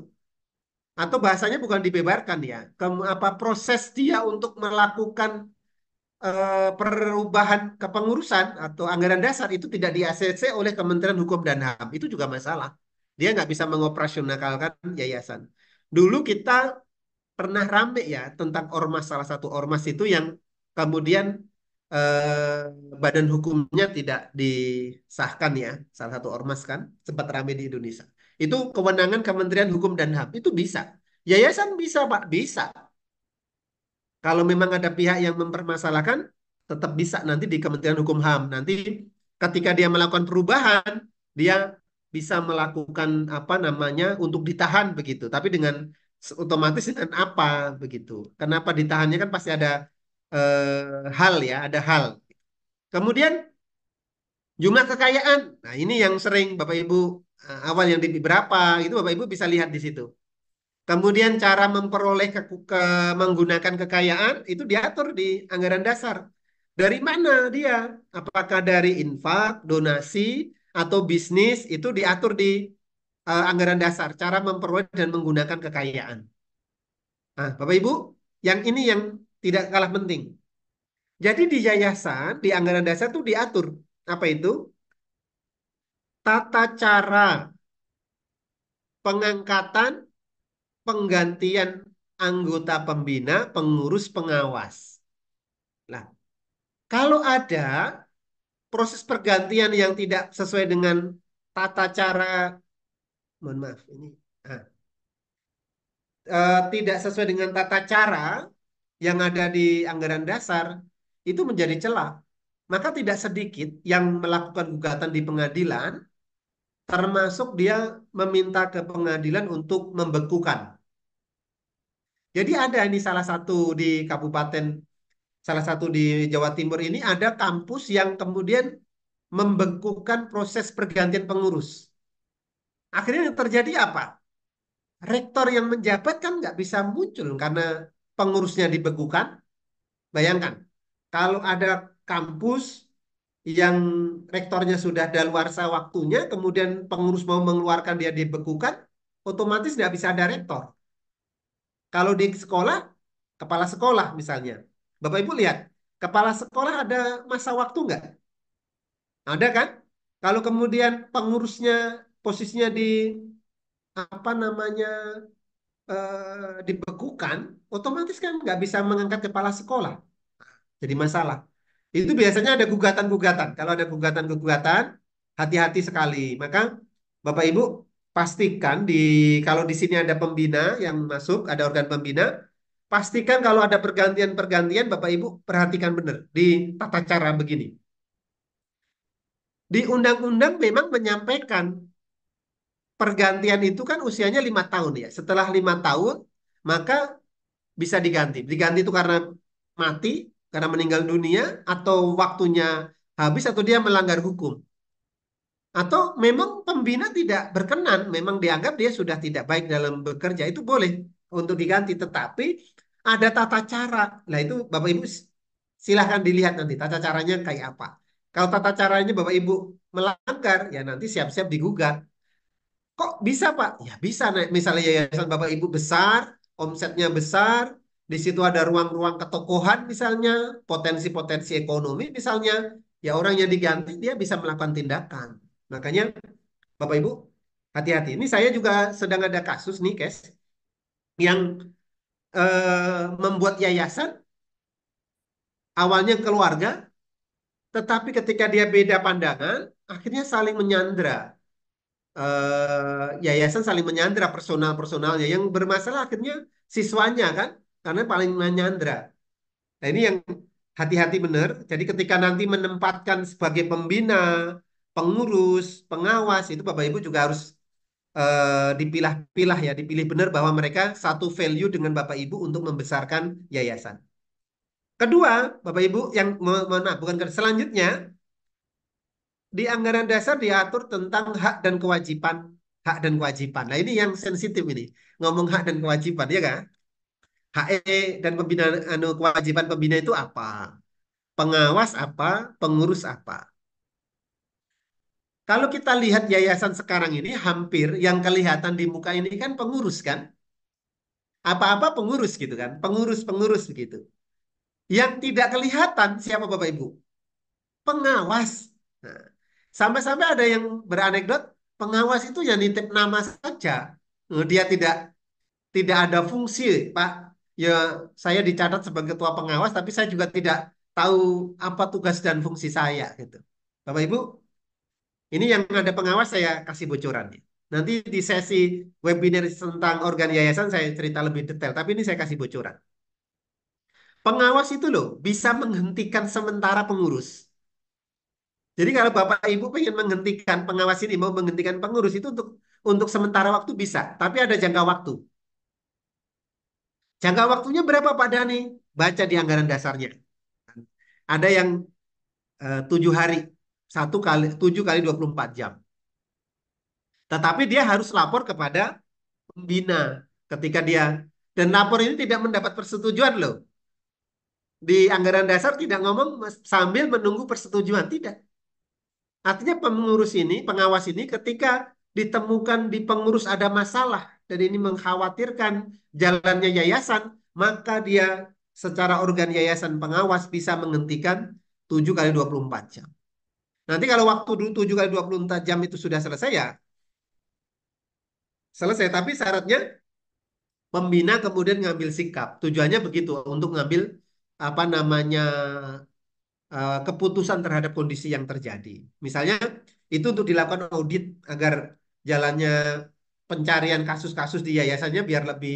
A: Atau bahasanya bukan dibebarkan ya. Ke, apa proses dia untuk melakukan e, perubahan kepengurusan atau anggaran dasar itu tidak di ACC oleh Kementerian Hukum dan HAM. Itu juga masalah. Dia nggak bisa mengoperasionalkan yayasan. Dulu kita pernah rame ya tentang ormas salah satu ormas itu yang kemudian eh, badan hukumnya tidak disahkan ya, salah satu ormas kan, sempat ramai di Indonesia. Itu kewenangan Kementerian Hukum dan HAM, itu bisa. Yayasan bisa Pak, bisa. Kalau memang ada pihak yang mempermasalahkan, tetap bisa nanti di Kementerian Hukum HAM. Nanti ketika dia melakukan perubahan, dia bisa melakukan apa namanya untuk ditahan begitu. Tapi dengan otomatis dengan apa begitu. Kenapa ditahannya kan pasti ada eh, hal ya, ada hal. Kemudian jumlah kekayaan. Nah, ini yang sering Bapak Ibu eh, awal yang di berapa itu Bapak Ibu bisa lihat di situ. Kemudian cara memperoleh ke, ke menggunakan kekayaan itu diatur di anggaran dasar. Dari mana dia? Apakah dari infak, donasi, atau bisnis itu diatur di uh, anggaran dasar, cara memperoleh dan menggunakan kekayaan. Nah, Bapak Ibu, yang ini yang tidak kalah penting. Jadi di yayasan, di anggaran dasar itu diatur. Apa itu? Tata cara pengangkatan, penggantian anggota pembina, pengurus pengawas. Nah, kalau ada proses pergantian yang tidak sesuai dengan tata cara, mohon maaf ini, ah, e, tidak sesuai dengan tata cara yang ada di anggaran dasar itu menjadi celah. Maka tidak sedikit yang melakukan gugatan di pengadilan termasuk dia meminta ke pengadilan untuk membekukan. Jadi ada ini salah satu di kabupaten salah satu di Jawa Timur ini ada kampus yang kemudian membekukan proses pergantian pengurus. Akhirnya yang terjadi apa? Rektor yang menjabat kan nggak bisa muncul karena pengurusnya dibekukan, bayangkan kalau ada kampus yang rektornya sudah daluarsa waktunya, kemudian pengurus mau mengeluarkan dia dibekukan, otomatis tidak bisa ada rektor. Kalau di sekolah, kepala sekolah misalnya. Bapak Ibu lihat, kepala sekolah ada masa waktu nggak? Ada kan? Kalau kemudian pengurusnya posisinya di apa namanya Eh, dibekukan, otomatis kan nggak bisa mengangkat kepala sekolah. Jadi masalah. Itu biasanya ada gugatan-gugatan. Kalau ada gugatan-gugatan, hati-hati sekali. Maka Bapak Ibu pastikan di kalau di sini ada pembina yang masuk, ada organ pembina, pastikan kalau ada pergantian-pergantian Bapak Ibu perhatikan benar di tata cara begini. Di undang-undang memang menyampaikan pergantian itu kan usianya lima tahun ya. Setelah lima tahun maka bisa diganti. Diganti itu karena mati, karena meninggal dunia, atau waktunya habis, atau dia melanggar hukum. Atau memang pembina tidak berkenan, memang dianggap dia sudah tidak baik dalam bekerja, itu boleh untuk diganti. Tetapi ada tata cara. Nah itu Bapak Ibu silahkan dilihat nanti tata caranya kayak apa. Kalau tata caranya Bapak Ibu melanggar, ya nanti siap-siap digugat Kok bisa Pak? Ya bisa. misalnya yayasan Bapak Ibu besar, omsetnya besar, di situ ada ruang-ruang ketokohan misalnya, potensi-potensi ekonomi misalnya, ya orang yang diganti dia bisa melakukan tindakan. Makanya Bapak Ibu hati-hati. Ini saya juga sedang ada kasus nih, Kes, yang eh, membuat yayasan awalnya keluarga, tetapi ketika dia beda pandangan, akhirnya saling menyandra uh, yayasan saling menyandra personal-personalnya. Yang bermasalah akhirnya siswanya kan, karena paling menyandra. Nah ini yang hati-hati benar. Jadi ketika nanti menempatkan sebagai pembina, pengurus, pengawas, itu Bapak Ibu juga harus uh, dipilah-pilah ya, dipilih benar bahwa mereka satu value dengan Bapak Ibu untuk membesarkan yayasan. Kedua, Bapak Ibu yang mana bukan selanjutnya di anggaran dasar diatur tentang hak dan kewajiban hak dan kewajiban nah ini yang sensitif ini ngomong hak dan kewajiban ya kan HE dan pembina anu kewajiban pembina itu apa pengawas apa pengurus apa kalau kita lihat yayasan sekarang ini hampir yang kelihatan di muka ini kan pengurus kan apa-apa pengurus gitu kan pengurus-pengurus begitu yang tidak kelihatan siapa Bapak Ibu pengawas Nah, Sampai-sampai ada yang beranekdot pengawas itu yang nitip nama saja. Eh, dia tidak tidak ada fungsi, Pak. Ya, saya dicatat sebagai ketua pengawas tapi saya juga tidak tahu apa tugas dan fungsi saya gitu. Bapak Ibu, ini yang ada pengawas saya kasih bocoran Nanti di sesi webinar tentang organ yayasan saya cerita lebih detail, tapi ini saya kasih bocoran. Pengawas itu loh bisa menghentikan sementara pengurus. Jadi kalau Bapak Ibu pengen menghentikan pengawas ini, mau menghentikan pengurus itu untuk untuk sementara waktu bisa, tapi ada jangka waktu. Jangka waktunya berapa Pak Dani? Baca di anggaran dasarnya. Ada yang eh, tujuh hari, satu kali tujuh kali dua puluh empat jam. Tetapi dia harus lapor kepada pembina ketika dia dan lapor ini tidak mendapat persetujuan loh. Di anggaran dasar tidak ngomong sambil menunggu persetujuan, tidak. Artinya pengurus ini, pengawas ini ketika ditemukan di pengurus ada masalah dan ini mengkhawatirkan jalannya yayasan, maka dia secara organ yayasan pengawas bisa menghentikan 7 kali 24 jam. Nanti kalau waktu dulu 7 kali 24 jam itu sudah selesai ya, selesai. Tapi syaratnya pembina kemudian ngambil sikap. Tujuannya begitu, untuk ngambil apa namanya Eh, keputusan terhadap kondisi yang terjadi. Misalnya itu untuk dilakukan audit agar jalannya pencarian kasus-kasus di yayasannya biar lebih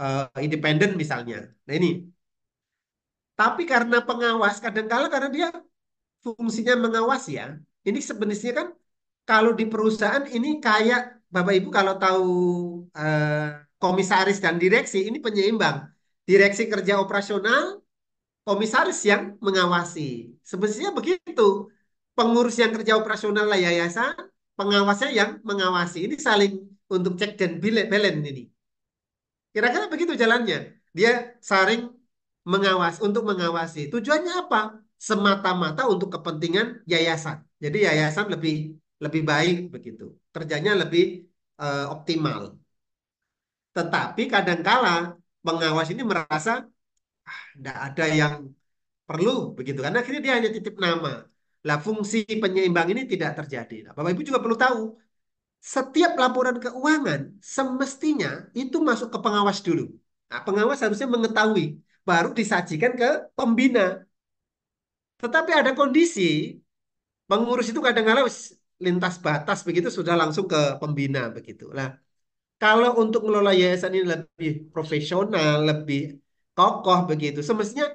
A: uh, independen misalnya. Nah ini. Tapi karena pengawas kadang-kala karena dia fungsinya mengawas ya. Ini sebenarnya kan kalau di perusahaan ini kayak Bapak Ibu kalau tahu uh, komisaris dan direksi ini penyeimbang. Direksi kerja operasional, komisaris yang mengawasi. Sebenarnya begitu. Pengurus yang kerja operasional lah yayasan, pengawasnya yang mengawasi. Ini saling untuk cek dan balance ini. Kira-kira begitu jalannya. Dia saling mengawas untuk mengawasi. Tujuannya apa? Semata-mata untuk kepentingan yayasan. Jadi yayasan lebih lebih baik begitu. Kerjanya lebih uh, optimal. Tetapi kadangkala pengawas ini merasa tidak ada yang perlu begitu karena akhirnya dia hanya titip nama lah fungsi penyeimbang ini tidak terjadi nah, bapak ibu juga perlu tahu setiap laporan keuangan semestinya itu masuk ke pengawas dulu nah, pengawas harusnya mengetahui baru disajikan ke pembina tetapi ada kondisi pengurus itu kadang-kadang lintas batas begitu sudah langsung ke pembina begitu lah kalau untuk mengelola yayasan ini lebih profesional lebih tokoh begitu. Semestinya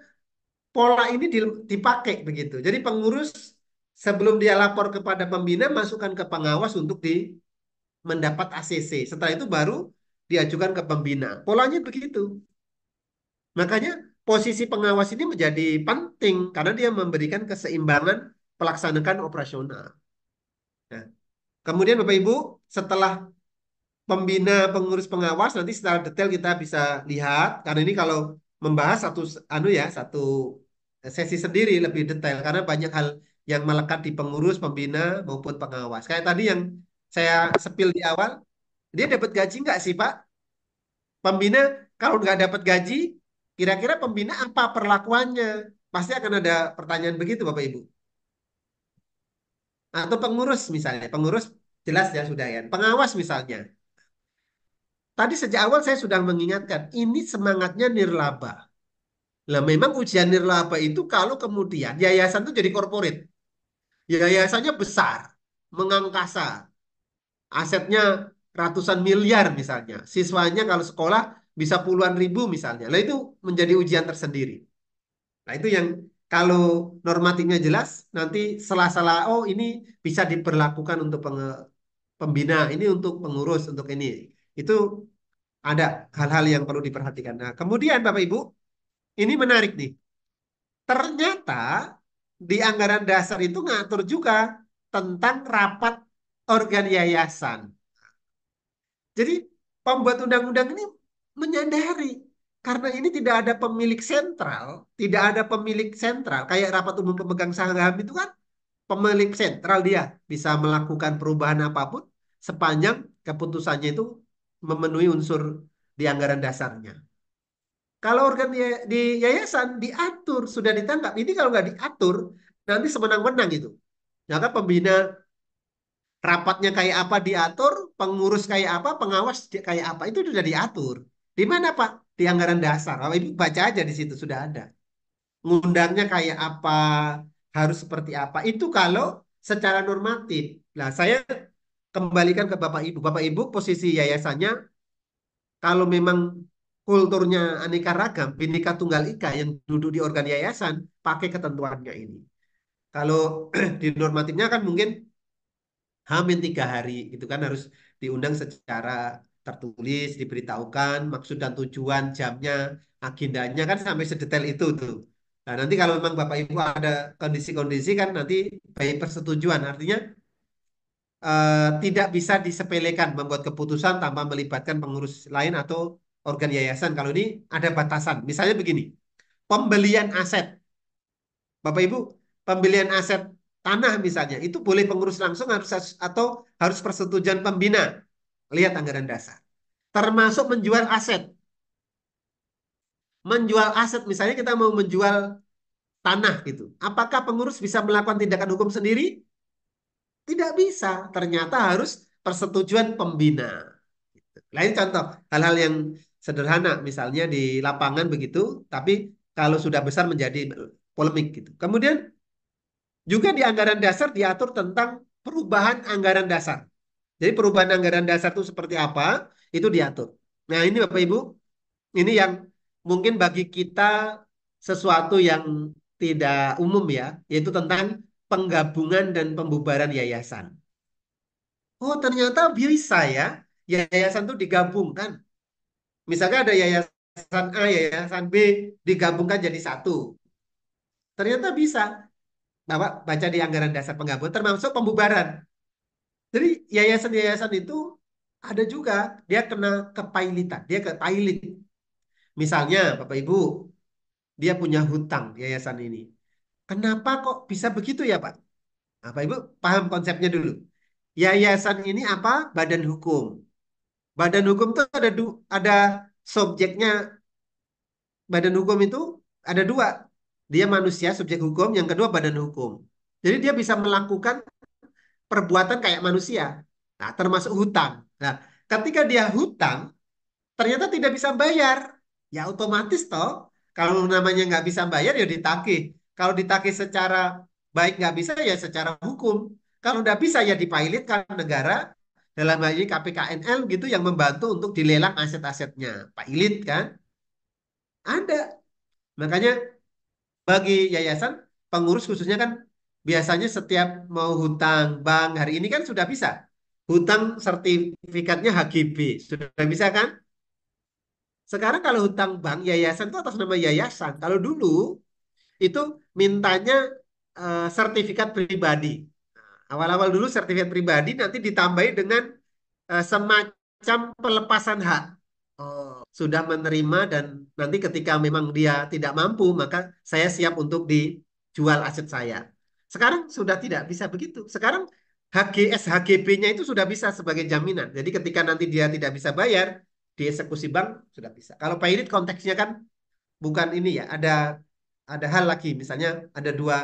A: pola ini dipakai begitu. Jadi pengurus sebelum dia lapor kepada pembina masukkan ke pengawas untuk di mendapat ACC. Setelah itu baru diajukan ke pembina. Polanya begitu. Makanya posisi pengawas ini menjadi penting karena dia memberikan keseimbangan pelaksanaan operasional. Nah, kemudian Bapak Ibu, setelah pembina pengurus pengawas nanti secara detail kita bisa lihat karena ini kalau membahas satu anu ya satu eh, sesi sendiri lebih detail karena banyak hal yang melekat di pengurus, pembina maupun pengawas. Kayak tadi yang saya sepil di awal, dia dapat gaji nggak sih Pak? Pembina kalau nggak dapat gaji, kira-kira pembina apa perlakuannya? Pasti akan ada pertanyaan begitu Bapak Ibu. Atau pengurus misalnya, pengurus jelas ya sudah ya. Pengawas misalnya, Tadi sejak awal saya sudah mengingatkan, ini semangatnya nirlaba. Lah memang ujian nirlaba itu kalau kemudian yayasan itu jadi korporat. Yayasannya besar, mengangkasa. Asetnya ratusan miliar misalnya. Siswanya kalau sekolah bisa puluhan ribu misalnya. Lah itu menjadi ujian tersendiri. Nah itu yang kalau normatifnya jelas nanti salah-salah oh ini bisa diperlakukan untuk pembina, ini untuk pengurus, untuk ini itu ada hal-hal yang perlu diperhatikan. Nah, kemudian Bapak Ibu, ini menarik nih. Ternyata di anggaran dasar itu ngatur juga tentang rapat organ yayasan. Jadi pembuat undang-undang ini menyadari karena ini tidak ada pemilik sentral, tidak ada pemilik sentral kayak rapat umum pemegang saham itu kan pemilik sentral dia bisa melakukan perubahan apapun sepanjang keputusannya itu memenuhi unsur di anggaran dasarnya. Kalau organ di yayasan diatur sudah ditangkap, ini kalau nggak diatur nanti semenang-menang itu. Nah, kan pembina rapatnya kayak apa diatur, pengurus kayak apa, pengawas kayak apa itu sudah diatur. Di mana Pak? Di anggaran dasar. Kalau ini baca aja di situ sudah ada. Ngundangnya kayak apa, harus seperti apa. Itu kalau secara normatif. Nah, saya kembalikan ke Bapak Ibu. Bapak Ibu posisi yayasannya kalau memang kulturnya aneka ragam, Bhinneka tunggal ika yang duduk di organ yayasan pakai ketentuannya ini. Kalau di normatifnya kan mungkin hamin tiga hari gitu kan harus diundang secara tertulis, diberitahukan maksud dan tujuan jamnya, agendanya kan sampai sedetail itu tuh. Nah nanti kalau memang Bapak Ibu ada kondisi-kondisi kan nanti baik persetujuan artinya uh, tidak bisa disepelekan membuat keputusan tanpa melibatkan pengurus lain atau organ yayasan. Kalau ini ada batasan. Misalnya begini, pembelian aset. Bapak Ibu, pembelian aset tanah misalnya, itu boleh pengurus langsung harus atau harus persetujuan pembina. Lihat anggaran dasar. Termasuk menjual aset. Menjual aset misalnya kita mau menjual tanah gitu. Apakah pengurus bisa melakukan tindakan hukum sendiri? Tidak bisa. Ternyata harus persetujuan pembina. Gitu. Lain contoh, hal-hal yang sederhana misalnya di lapangan begitu, tapi kalau sudah besar menjadi polemik gitu. Kemudian juga di anggaran dasar diatur tentang perubahan anggaran dasar. Jadi perubahan anggaran dasar itu seperti apa, itu diatur. Nah ini Bapak Ibu, ini yang mungkin bagi kita sesuatu yang tidak umum ya, yaitu tentang penggabungan dan pembubaran yayasan. Oh ternyata bisa ya, yayasan itu digabungkan. Misalnya ada yayasan A, yayasan B, digabungkan jadi satu. Ternyata bisa. Bapak nah, baca di anggaran dasar penggabungan termasuk pembubaran. Jadi yayasan-yayasan itu ada juga dia kena kepailitan, dia kepailit. Misalnya Bapak Ibu, dia punya hutang yayasan ini. Kenapa kok bisa begitu ya Pak? Apa Ibu paham konsepnya dulu? Yayasan ini apa? Badan hukum. Badan hukum itu ada ada subjeknya. Badan hukum itu ada dua. Dia manusia subjek hukum, yang kedua badan hukum. Jadi dia bisa melakukan perbuatan kayak manusia. Nah, termasuk hutang. Nah, ketika dia hutang, ternyata tidak bisa bayar. Ya otomatis toh, kalau namanya nggak bisa bayar ya ditagih. Kalau ditagih secara baik nggak bisa ya secara hukum. Kalau nggak bisa ya dipailitkan negara dalam hal ini KPKNL gitu yang membantu untuk dilelang aset-asetnya. Pailit kan? Ada. Makanya bagi yayasan pengurus khususnya kan biasanya setiap mau hutang bank hari ini kan sudah bisa. Hutang sertifikatnya HGB sudah bisa kan? Sekarang kalau hutang bank yayasan itu atas nama yayasan. Kalau dulu itu mintanya uh, sertifikat pribadi. Nah, awal-awal dulu sertifikat pribadi, nanti ditambahi dengan uh, semacam pelepasan hak. Oh, sudah menerima dan nanti ketika memang dia tidak mampu, maka saya siap untuk dijual aset saya. Sekarang sudah tidak bisa begitu. Sekarang HGS, HGB-nya itu sudah bisa sebagai jaminan. Jadi ketika nanti dia tidak bisa bayar, dieksekusi bank sudah bisa. Kalau pilot konteksnya kan bukan ini ya, ada ada hal lagi misalnya ada dua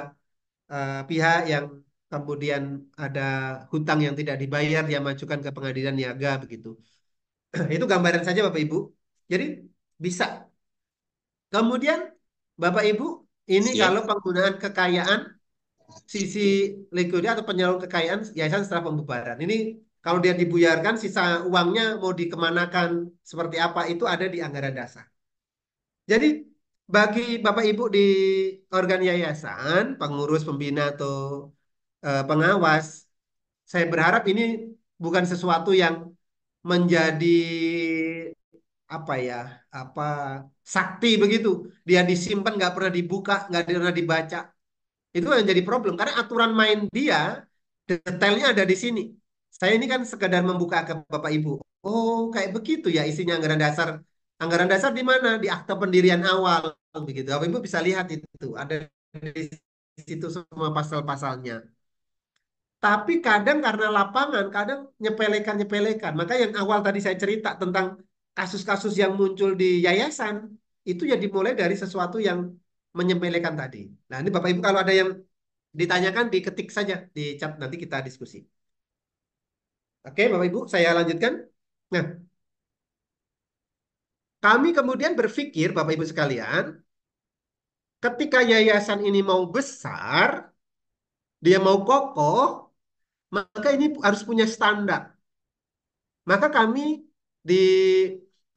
A: uh, pihak yang kemudian ada hutang yang tidak dibayar dia majukan ke pengadilan niaga begitu itu gambaran saja bapak ibu jadi bisa kemudian bapak ibu ini Siap. kalau penggunaan kekayaan sisi likuiditas atau penyalur kekayaan yayasan setelah pembubaran ini kalau dia dibuyarkan sisa uangnya mau dikemanakan seperti apa itu ada di anggaran dasar jadi bagi Bapak Ibu di organ yayasan, pengurus pembina atau eh, pengawas, saya berharap ini bukan sesuatu yang menjadi apa ya apa sakti begitu dia disimpan nggak pernah dibuka nggak pernah dibaca itu yang jadi problem karena aturan main dia detailnya ada di sini saya ini kan sekedar membuka ke bapak ibu oh kayak begitu ya isinya anggaran dasar Anggaran dasar di mana? Di akta pendirian awal begitu. Bapak Ibu bisa lihat itu ada di situ semua pasal-pasalnya. Tapi kadang karena lapangan, kadang nyepelekan-nyepelekan. Maka yang awal tadi saya cerita tentang kasus-kasus yang muncul di yayasan, itu ya dimulai dari sesuatu yang menyepelekan tadi. Nah ini Bapak Ibu kalau ada yang ditanyakan, diketik saja di chat, nanti kita diskusi. Oke Bapak Ibu, saya lanjutkan. Nah, kami kemudian berpikir, Bapak Ibu sekalian, ketika yayasan ini mau besar, dia mau kokoh, maka ini harus punya standar. Maka kami di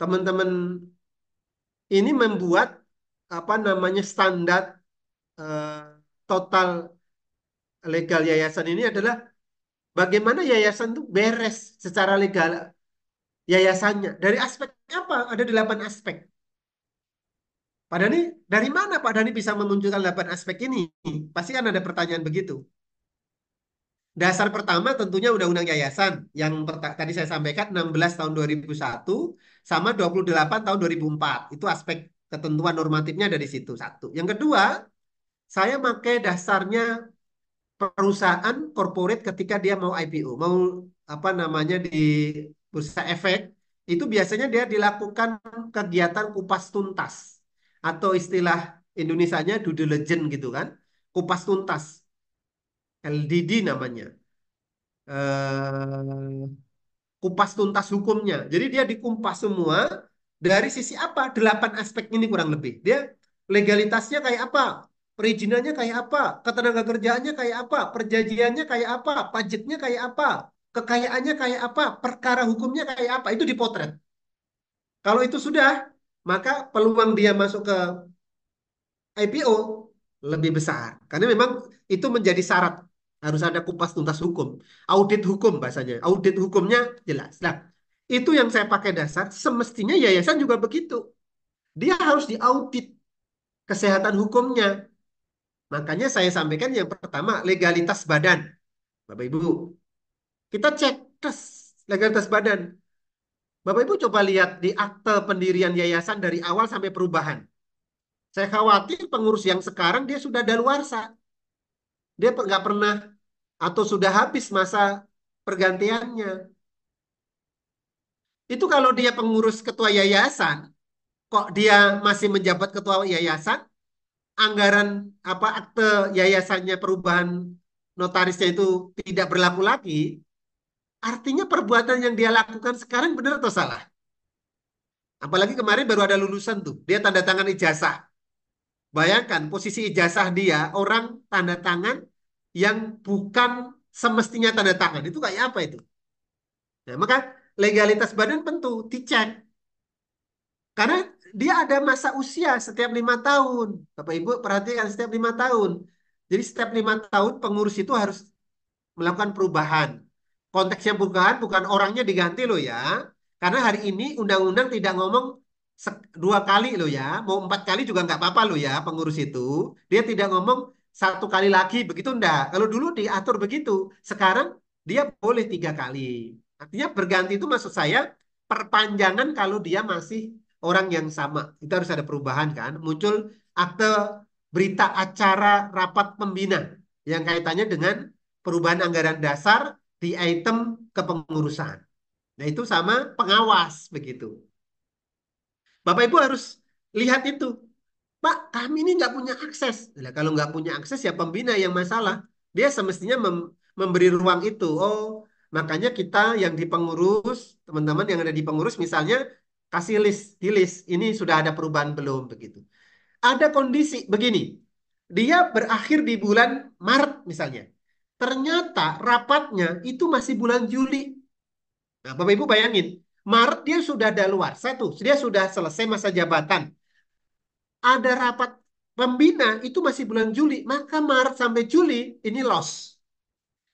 A: teman-teman ini membuat apa namanya standar uh, total legal yayasan ini adalah bagaimana yayasan itu beres secara legal yayasannya. Dari aspek apa? Ada delapan aspek. Pak Dhani, dari mana Pak Dhani bisa memunculkan delapan aspek ini? Pasti kan ada pertanyaan begitu. Dasar pertama tentunya Undang-Undang Yayasan yang tadi saya sampaikan 16 tahun 2001 sama 28 tahun 2004. Itu aspek ketentuan normatifnya dari situ satu. Yang kedua, saya pakai dasarnya perusahaan corporate ketika dia mau IPO, mau apa namanya di bursa efek, itu biasanya dia dilakukan kegiatan kupas tuntas atau istilah Indonesia Indonesianya due diligence gitu kan. Kupas tuntas. LDD namanya. Uh, kupas tuntas hukumnya. Jadi dia dikumpas semua dari sisi apa? Delapan aspek ini kurang lebih. Dia legalitasnya kayak apa? Perizinannya kayak apa? Ketenaga kerjaannya kayak apa? Perjanjiannya kayak apa? Pajaknya kayak apa? kekayaannya kayak apa, perkara hukumnya kayak apa, itu dipotret. Kalau itu sudah, maka peluang dia masuk ke IPO lebih besar. Karena memang itu menjadi syarat. Harus ada kupas tuntas hukum. Audit hukum bahasanya. Audit hukumnya jelas. Nah, itu yang saya pakai dasar. Semestinya yayasan juga begitu. Dia harus diaudit kesehatan hukumnya. Makanya saya sampaikan yang pertama, legalitas badan. Bapak Ibu, kita cek tes legalitas badan. Bapak Ibu coba lihat di akte pendirian yayasan dari awal sampai perubahan. Saya khawatir pengurus yang sekarang dia sudah daluarsa. Dia nggak pernah atau sudah habis masa pergantiannya. Itu kalau dia pengurus ketua yayasan, kok dia masih menjabat ketua yayasan, anggaran apa akte yayasannya perubahan notarisnya itu tidak berlaku lagi, Artinya perbuatan yang dia lakukan sekarang benar atau salah? Apalagi kemarin baru ada lulusan tuh. Dia tanda tangan ijazah. Bayangkan posisi ijazah dia orang tanda tangan yang bukan semestinya tanda tangan. Itu kayak apa itu? Nah, maka legalitas badan tentu dicek. Karena dia ada masa usia setiap lima tahun. Bapak Ibu perhatikan setiap lima tahun. Jadi setiap lima tahun pengurus itu harus melakukan perubahan konteksnya bukan bukan orangnya diganti lo ya. Karena hari ini undang-undang tidak ngomong dua kali lo ya, mau empat kali juga nggak apa-apa lo ya pengurus itu. Dia tidak ngomong satu kali lagi begitu ndak. Kalau dulu diatur begitu, sekarang dia boleh tiga kali. Artinya berganti itu maksud saya perpanjangan kalau dia masih orang yang sama. Itu harus ada perubahan kan. Muncul akte berita acara rapat pembina yang kaitannya dengan perubahan anggaran dasar di item kepengurusan. Nah, itu sama pengawas begitu. Bapak Ibu harus lihat itu. Pak, kami ini nggak punya akses. Nah, kalau nggak punya akses ya pembina yang masalah. Dia semestinya mem memberi ruang itu. Oh, makanya kita yang di pengurus, teman-teman yang ada di pengurus misalnya kasih list, di list. Ini sudah ada perubahan belum begitu. Ada kondisi begini. Dia berakhir di bulan Maret misalnya. Ternyata rapatnya itu masih bulan Juli. Nah, Bapak Ibu bayangin, Maret dia sudah ada luar satu, dia sudah selesai masa jabatan. Ada rapat pembina itu masih bulan Juli, maka Maret sampai Juli ini loss.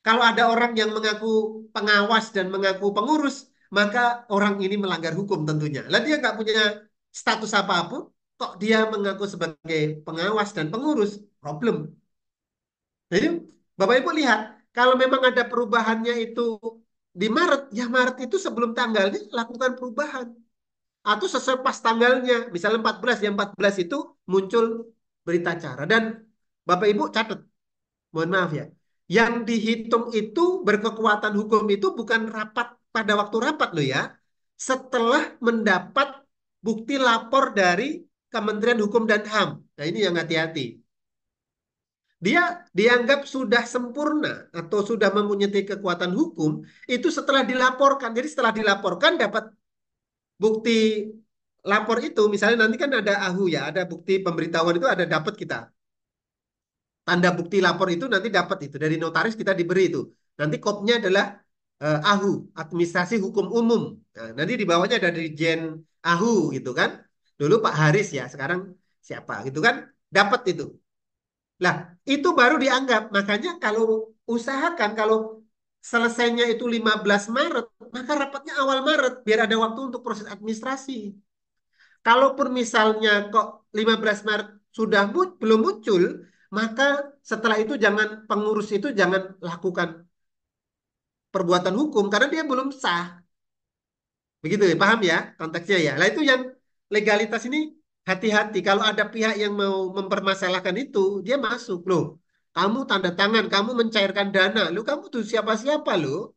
A: Kalau ada orang yang mengaku pengawas dan mengaku pengurus, maka orang ini melanggar hukum tentunya. Lah dia nggak punya status apa apa, kok dia mengaku sebagai pengawas dan pengurus, problem. Jadi Bapak Ibu lihat, kalau memang ada perubahannya itu di Maret, ya Maret itu sebelum tanggalnya lakukan perubahan. Atau sesuai pas tanggalnya, misalnya 14, yang 14 itu muncul berita acara. Dan Bapak Ibu catat, mohon maaf ya, yang dihitung itu berkekuatan hukum itu bukan rapat pada waktu rapat loh ya. Setelah mendapat bukti lapor dari Kementerian Hukum dan HAM. Nah ini yang hati-hati dia dianggap sudah sempurna atau sudah mempunyai kekuatan hukum itu setelah dilaporkan. Jadi setelah dilaporkan dapat bukti lapor itu misalnya nanti kan ada ahu ya, ada bukti pemberitahuan itu ada dapat kita. Tanda bukti lapor itu nanti dapat itu dari notaris kita diberi itu. Nanti kopnya adalah eh, ahu, administrasi hukum umum. Nah, nanti di bawahnya ada dirjen Ahu gitu kan. Dulu Pak Haris ya, sekarang siapa gitu kan? Dapat itu. Lah, itu baru dianggap. Makanya kalau usahakan kalau selesainya itu 15 Maret, maka rapatnya awal Maret biar ada waktu untuk proses administrasi. Kalaupun misalnya kok 15 Maret sudah mu belum muncul, maka setelah itu jangan pengurus itu jangan lakukan perbuatan hukum karena dia belum sah. Begitu ya, paham ya konteksnya ya. Nah itu yang legalitas ini hati-hati kalau ada pihak yang mau mempermasalahkan itu, dia masuk loh. Kamu tanda tangan, kamu mencairkan dana. Lu kamu tuh siapa-siapa lo.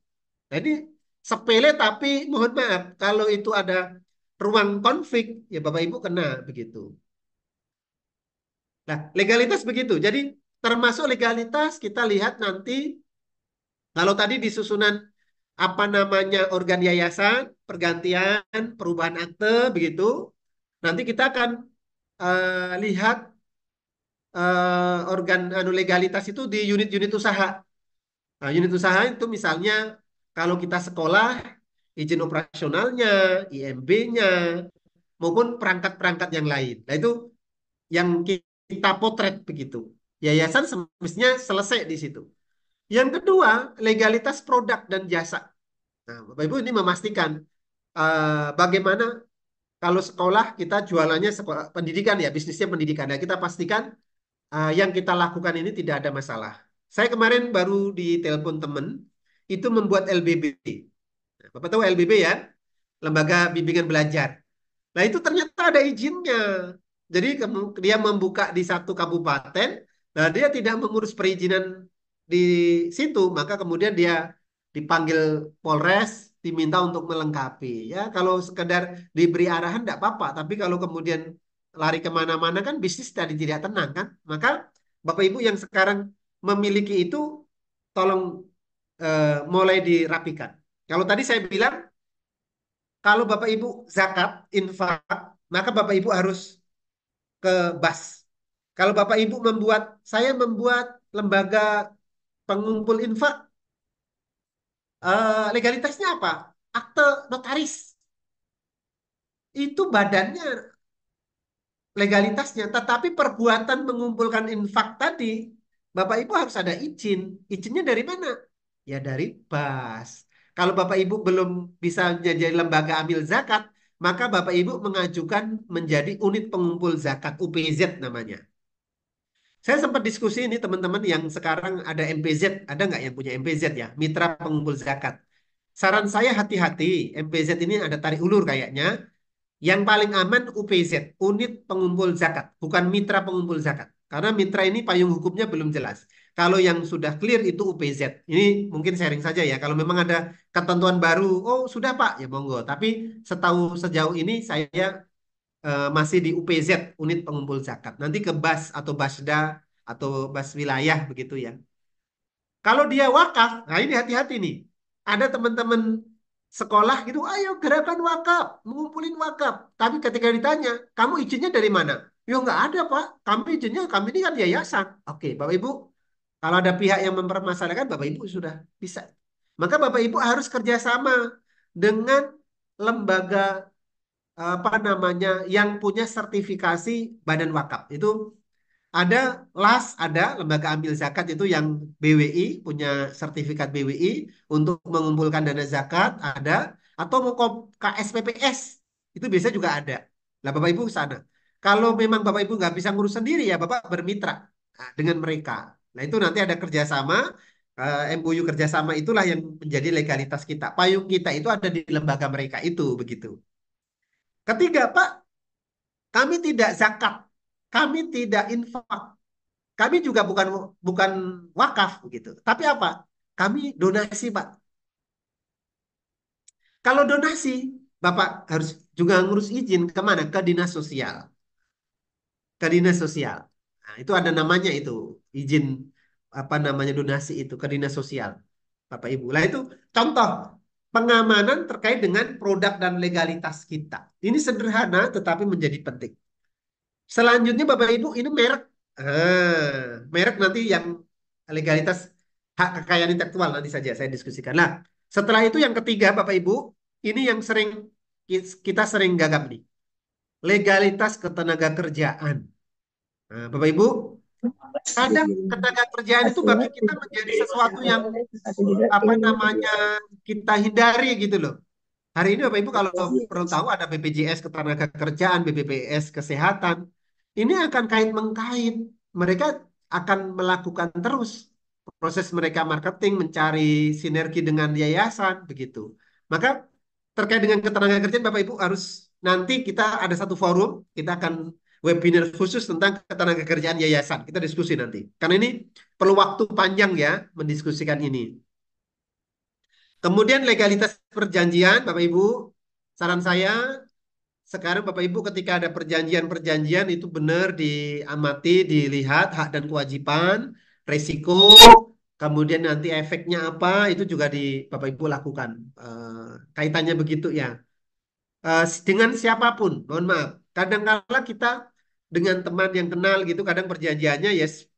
A: Jadi sepele tapi mohon maaf kalau itu ada ruang konflik ya Bapak Ibu kena begitu. Nah, legalitas begitu. Jadi termasuk legalitas kita lihat nanti kalau tadi di susunan apa namanya organ yayasan, pergantian, perubahan akte begitu. Nanti kita akan uh, lihat uh, organ anu legalitas itu di unit-unit usaha. Nah, unit usaha itu misalnya kalau kita sekolah, izin operasionalnya, IMB-nya, maupun perangkat-perangkat yang lain. Nah itu yang kita potret begitu. Yayasan semestinya selesai di situ. Yang kedua, legalitas produk dan jasa. Nah, Bapak Ibu ini memastikan uh, bagaimana kalau sekolah kita jualannya sekolah, pendidikan ya, bisnisnya pendidikan. Nah, kita pastikan uh, yang kita lakukan ini tidak ada masalah. Saya kemarin baru di telepon temen itu membuat LBB. Nah, Bapak tahu LBB ya? Lembaga Bimbingan Belajar. Nah, itu ternyata ada izinnya. Jadi dia membuka di satu kabupaten, nah dia tidak mengurus perizinan di situ, maka kemudian dia dipanggil Polres, diminta untuk melengkapi ya kalau sekedar diberi arahan tidak apa-apa tapi kalau kemudian lari kemana-mana kan bisnis tadi tidak tenang kan maka bapak ibu yang sekarang memiliki itu tolong eh, mulai dirapikan kalau tadi saya bilang kalau bapak ibu zakat infak maka bapak ibu harus ke bas kalau bapak ibu membuat saya membuat lembaga pengumpul infak uh, legalitasnya apa? Akte notaris. Itu badannya legalitasnya, tetapi perbuatan mengumpulkan infak tadi, Bapak Ibu harus ada izin. Izinnya dari mana? Ya dari BAS. Kalau Bapak Ibu belum bisa menjadi lembaga ambil zakat, maka Bapak Ibu mengajukan menjadi unit pengumpul zakat, UPZ namanya. Saya sempat diskusi ini teman-teman yang sekarang ada MPZ, ada nggak yang punya MPZ ya, mitra pengumpul zakat. Saran saya hati-hati, MPZ ini ada tarik ulur kayaknya. Yang paling aman UPZ, unit pengumpul zakat, bukan mitra pengumpul zakat. Karena mitra ini payung hukumnya belum jelas. Kalau yang sudah clear itu UPZ. Ini mungkin sharing saja ya. Kalau memang ada ketentuan baru, oh sudah Pak, ya monggo. Tapi setahu sejauh ini saya Eh, masih di UPZ unit pengumpul zakat. Nanti ke bas atau basda atau bas wilayah begitu ya. Kalau dia wakaf, nah ini hati-hati nih. Ada teman-teman sekolah gitu, ayo gerakan wakaf, mengumpulin wakaf. Tapi ketika ditanya, kamu izinnya dari mana? Ya nggak ada pak, kami izinnya kami ini kan yayasan. Oke, bapak ibu, kalau ada pihak yang mempermasalahkan, bapak ibu sudah bisa. Maka bapak ibu harus kerjasama dengan lembaga apa namanya yang punya sertifikasi badan wakaf itu ada LAS ada lembaga ambil zakat itu yang BWI punya sertifikat BWI untuk mengumpulkan dana zakat ada atau mau KSPPS itu biasa juga ada lah bapak ibu sana kalau memang bapak ibu nggak bisa ngurus sendiri ya bapak bermitra nah, dengan mereka nah itu nanti ada kerjasama uh, eh, MOU kerjasama itulah yang menjadi legalitas kita payung kita itu ada di lembaga mereka itu begitu Ketiga, Pak, kami tidak zakat, kami tidak infak, kami juga bukan bukan wakaf gitu. Tapi apa? Kami donasi, Pak. Kalau donasi, Bapak harus juga ngurus izin kemana? Ke dinas sosial. Ke dinas sosial. Nah, itu ada namanya itu izin apa namanya donasi itu ke dinas sosial. Bapak Ibu. Lah itu contoh pengamanan terkait dengan produk dan legalitas kita. Ini sederhana tetapi menjadi penting. Selanjutnya Bapak Ibu ini merek. Ah, merek nanti yang legalitas hak kekayaan intelektual nanti saja saya diskusikan. Nah, setelah itu yang ketiga Bapak Ibu, ini yang sering kita sering gagap nih. Legalitas ketenaga kerjaan. Nah, Bapak Ibu, kadang ketenaga kerjaan itu bagi kita menjadi sesuatu yang apa namanya kita hindari gitu loh. Hari ini Bapak Ibu kalau perlu tahu ada BPJS ketenaga kerjaan, BPJS kesehatan. Ini akan kait mengkait. Mereka akan melakukan terus proses mereka marketing mencari sinergi dengan yayasan begitu. Maka terkait dengan ketenaga kerjaan Bapak Ibu harus nanti kita ada satu forum, kita akan webinar khusus tentang ketenaga kerjaan yayasan. Kita diskusi nanti. Karena ini perlu waktu panjang ya mendiskusikan ini. Kemudian legalitas perjanjian, Bapak Ibu. Saran saya, sekarang Bapak Ibu ketika ada perjanjian-perjanjian itu benar diamati, dilihat hak dan kewajiban, resiko, kemudian nanti efeknya apa, itu juga di Bapak Ibu lakukan. E, kaitannya begitu ya. E, dengan siapapun, mohon maaf. Kadangkala -kadang kita dengan teman yang kenal gitu kadang perjanjiannya yes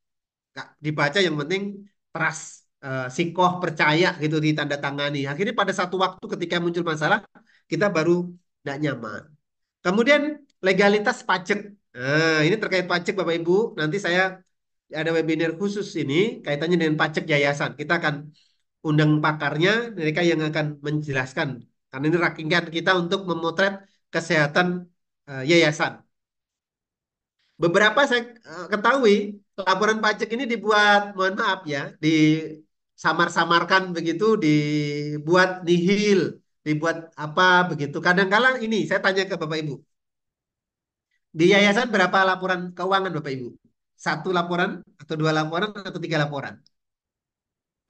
A: dibaca yang penting trust eh, sikoh percaya gitu di tanda ditandatangani akhirnya pada satu waktu ketika muncul masalah kita baru tidak nyaman kemudian legalitas pajak nah, ini terkait pajak bapak ibu nanti saya ada webinar khusus ini kaitannya dengan pajak yayasan kita akan undang pakarnya mereka yang akan menjelaskan karena ini rakingan kita untuk memotret kesehatan eh, yayasan Beberapa saya eh, ketahui laporan pajak ini dibuat, mohon maaf ya, disamar-samarkan begitu, dibuat nihil, dibuat apa begitu. kadang kadang ini saya tanya ke Bapak Ibu. Di yayasan berapa laporan keuangan Bapak Ibu? Satu laporan atau dua laporan atau tiga laporan?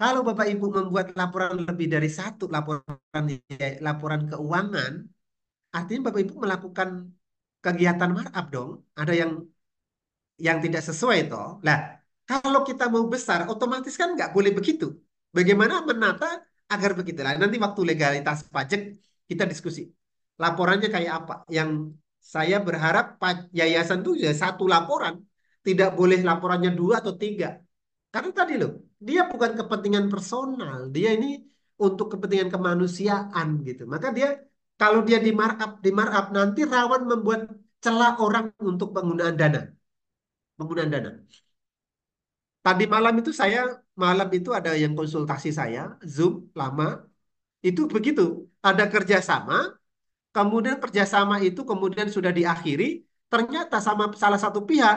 A: Kalau Bapak Ibu membuat laporan lebih dari satu laporan ya, laporan keuangan, artinya Bapak Ibu melakukan kegiatan markup dong. Ada yang yang tidak sesuai toh. Lah, kalau kita mau besar otomatis kan nggak boleh begitu. Bagaimana menata agar begitu Nah, Nanti waktu legalitas pajak kita diskusi. Laporannya kayak apa? Yang saya berharap yayasan itu ya satu laporan, tidak boleh laporannya dua atau tiga. Karena tadi loh, dia bukan kepentingan personal, dia ini untuk kepentingan kemanusiaan gitu. Maka dia kalau dia di markup, di markup nanti rawan membuat celah orang untuk penggunaan dana penggunaan dana. Tadi malam itu saya, malam itu ada yang konsultasi saya, Zoom lama, itu begitu. Ada kerjasama, kemudian kerjasama itu kemudian sudah diakhiri, ternyata sama salah satu pihak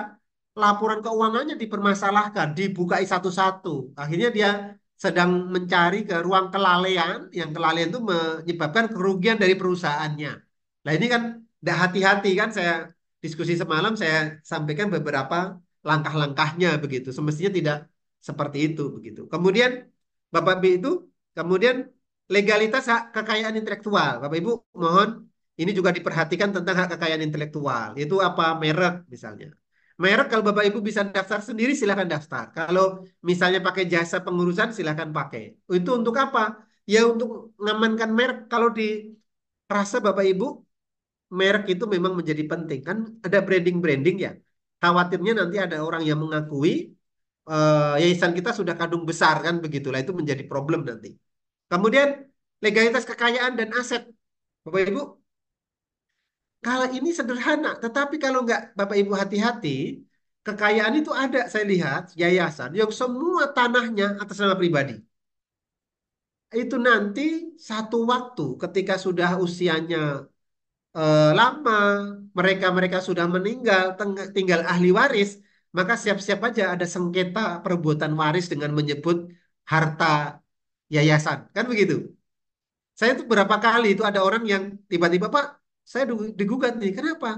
A: laporan keuangannya dipermasalahkan, dibuka satu-satu. Akhirnya dia sedang mencari ke ruang kelalaian, yang kelalaian itu menyebabkan kerugian dari perusahaannya. Nah ini kan tidak hati-hati kan saya diskusi semalam saya sampaikan beberapa langkah-langkahnya begitu. Semestinya tidak seperti itu begitu. Kemudian Bapak ibu itu kemudian legalitas hak kekayaan intelektual. Bapak Ibu mohon ini juga diperhatikan tentang hak kekayaan intelektual. Itu apa merek misalnya. Merek kalau Bapak Ibu bisa daftar sendiri silahkan daftar. Kalau misalnya pakai jasa pengurusan silahkan pakai. Itu untuk apa? Ya untuk mengamankan merek. Kalau di rasa Bapak Ibu merek itu memang menjadi penting kan ada branding-branding ya. Khawatirnya nanti ada orang yang mengakui uh, yayasan kita sudah kadung besar kan begitulah itu menjadi problem nanti. Kemudian legalitas kekayaan dan aset. Bapak Ibu, kalau ini sederhana, tetapi kalau nggak Bapak Ibu hati-hati, kekayaan itu ada saya lihat yayasan yang semua tanahnya atas nama pribadi. Itu nanti satu waktu ketika sudah usianya eh, lama, mereka-mereka sudah meninggal, tinggal ahli waris, maka siap-siap aja ada sengketa perbuatan waris dengan menyebut harta yayasan. Kan begitu? Saya itu berapa kali itu ada orang yang tiba-tiba, Pak, saya digugat nih. Kenapa?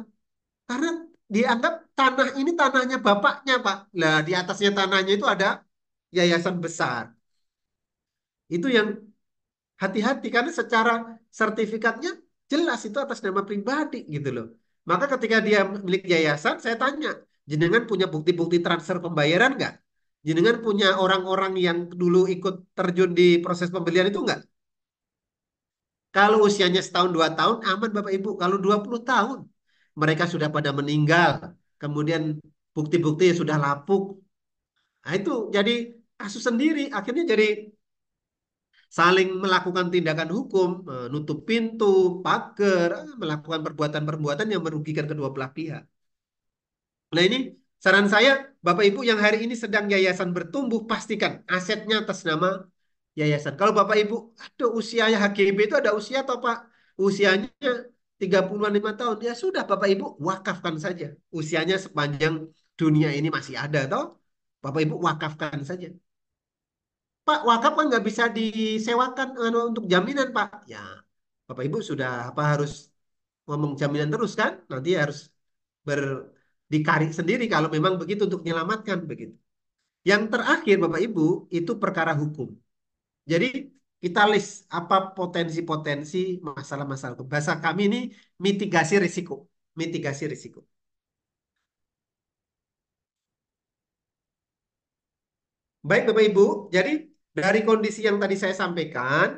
A: Karena dianggap tanah ini tanahnya bapaknya, Pak. Lah, di atasnya tanahnya itu ada yayasan besar. Itu yang hati-hati karena secara sertifikatnya Jelas itu atas nama pribadi gitu loh. Maka ketika dia milik yayasan, saya tanya, jenengan punya bukti-bukti transfer pembayaran nggak? Jenengan punya orang-orang yang dulu ikut terjun di proses pembelian itu nggak? Kalau usianya setahun dua tahun, aman Bapak Ibu. Kalau 20 tahun, mereka sudah pada meninggal. Kemudian bukti-bukti sudah lapuk. Nah itu jadi kasus sendiri. Akhirnya jadi saling melakukan tindakan hukum, menutup pintu, pagar, melakukan perbuatan-perbuatan yang merugikan kedua belah pihak. Nah ini saran saya, Bapak Ibu yang hari ini sedang yayasan bertumbuh, pastikan asetnya atas nama yayasan. Kalau Bapak Ibu, aduh usianya HGB itu ada usia atau Pak? Usianya 35 an lima tahun. Ya sudah Bapak Ibu, wakafkan saja. Usianya sepanjang dunia ini masih ada toh. Bapak Ibu wakafkan saja. Pak, wakaf kan nggak bisa disewakan anu, untuk jaminan, Pak. Ya, Bapak Ibu sudah apa harus ngomong jaminan terus kan? Nanti harus ber dikari sendiri kalau memang begitu untuk menyelamatkan begitu. Yang terakhir Bapak Ibu itu perkara hukum. Jadi kita list apa potensi-potensi masalah-masalah hukum. Bahasa kami ini mitigasi risiko, mitigasi risiko. Baik Bapak Ibu, jadi dari kondisi yang tadi saya sampaikan,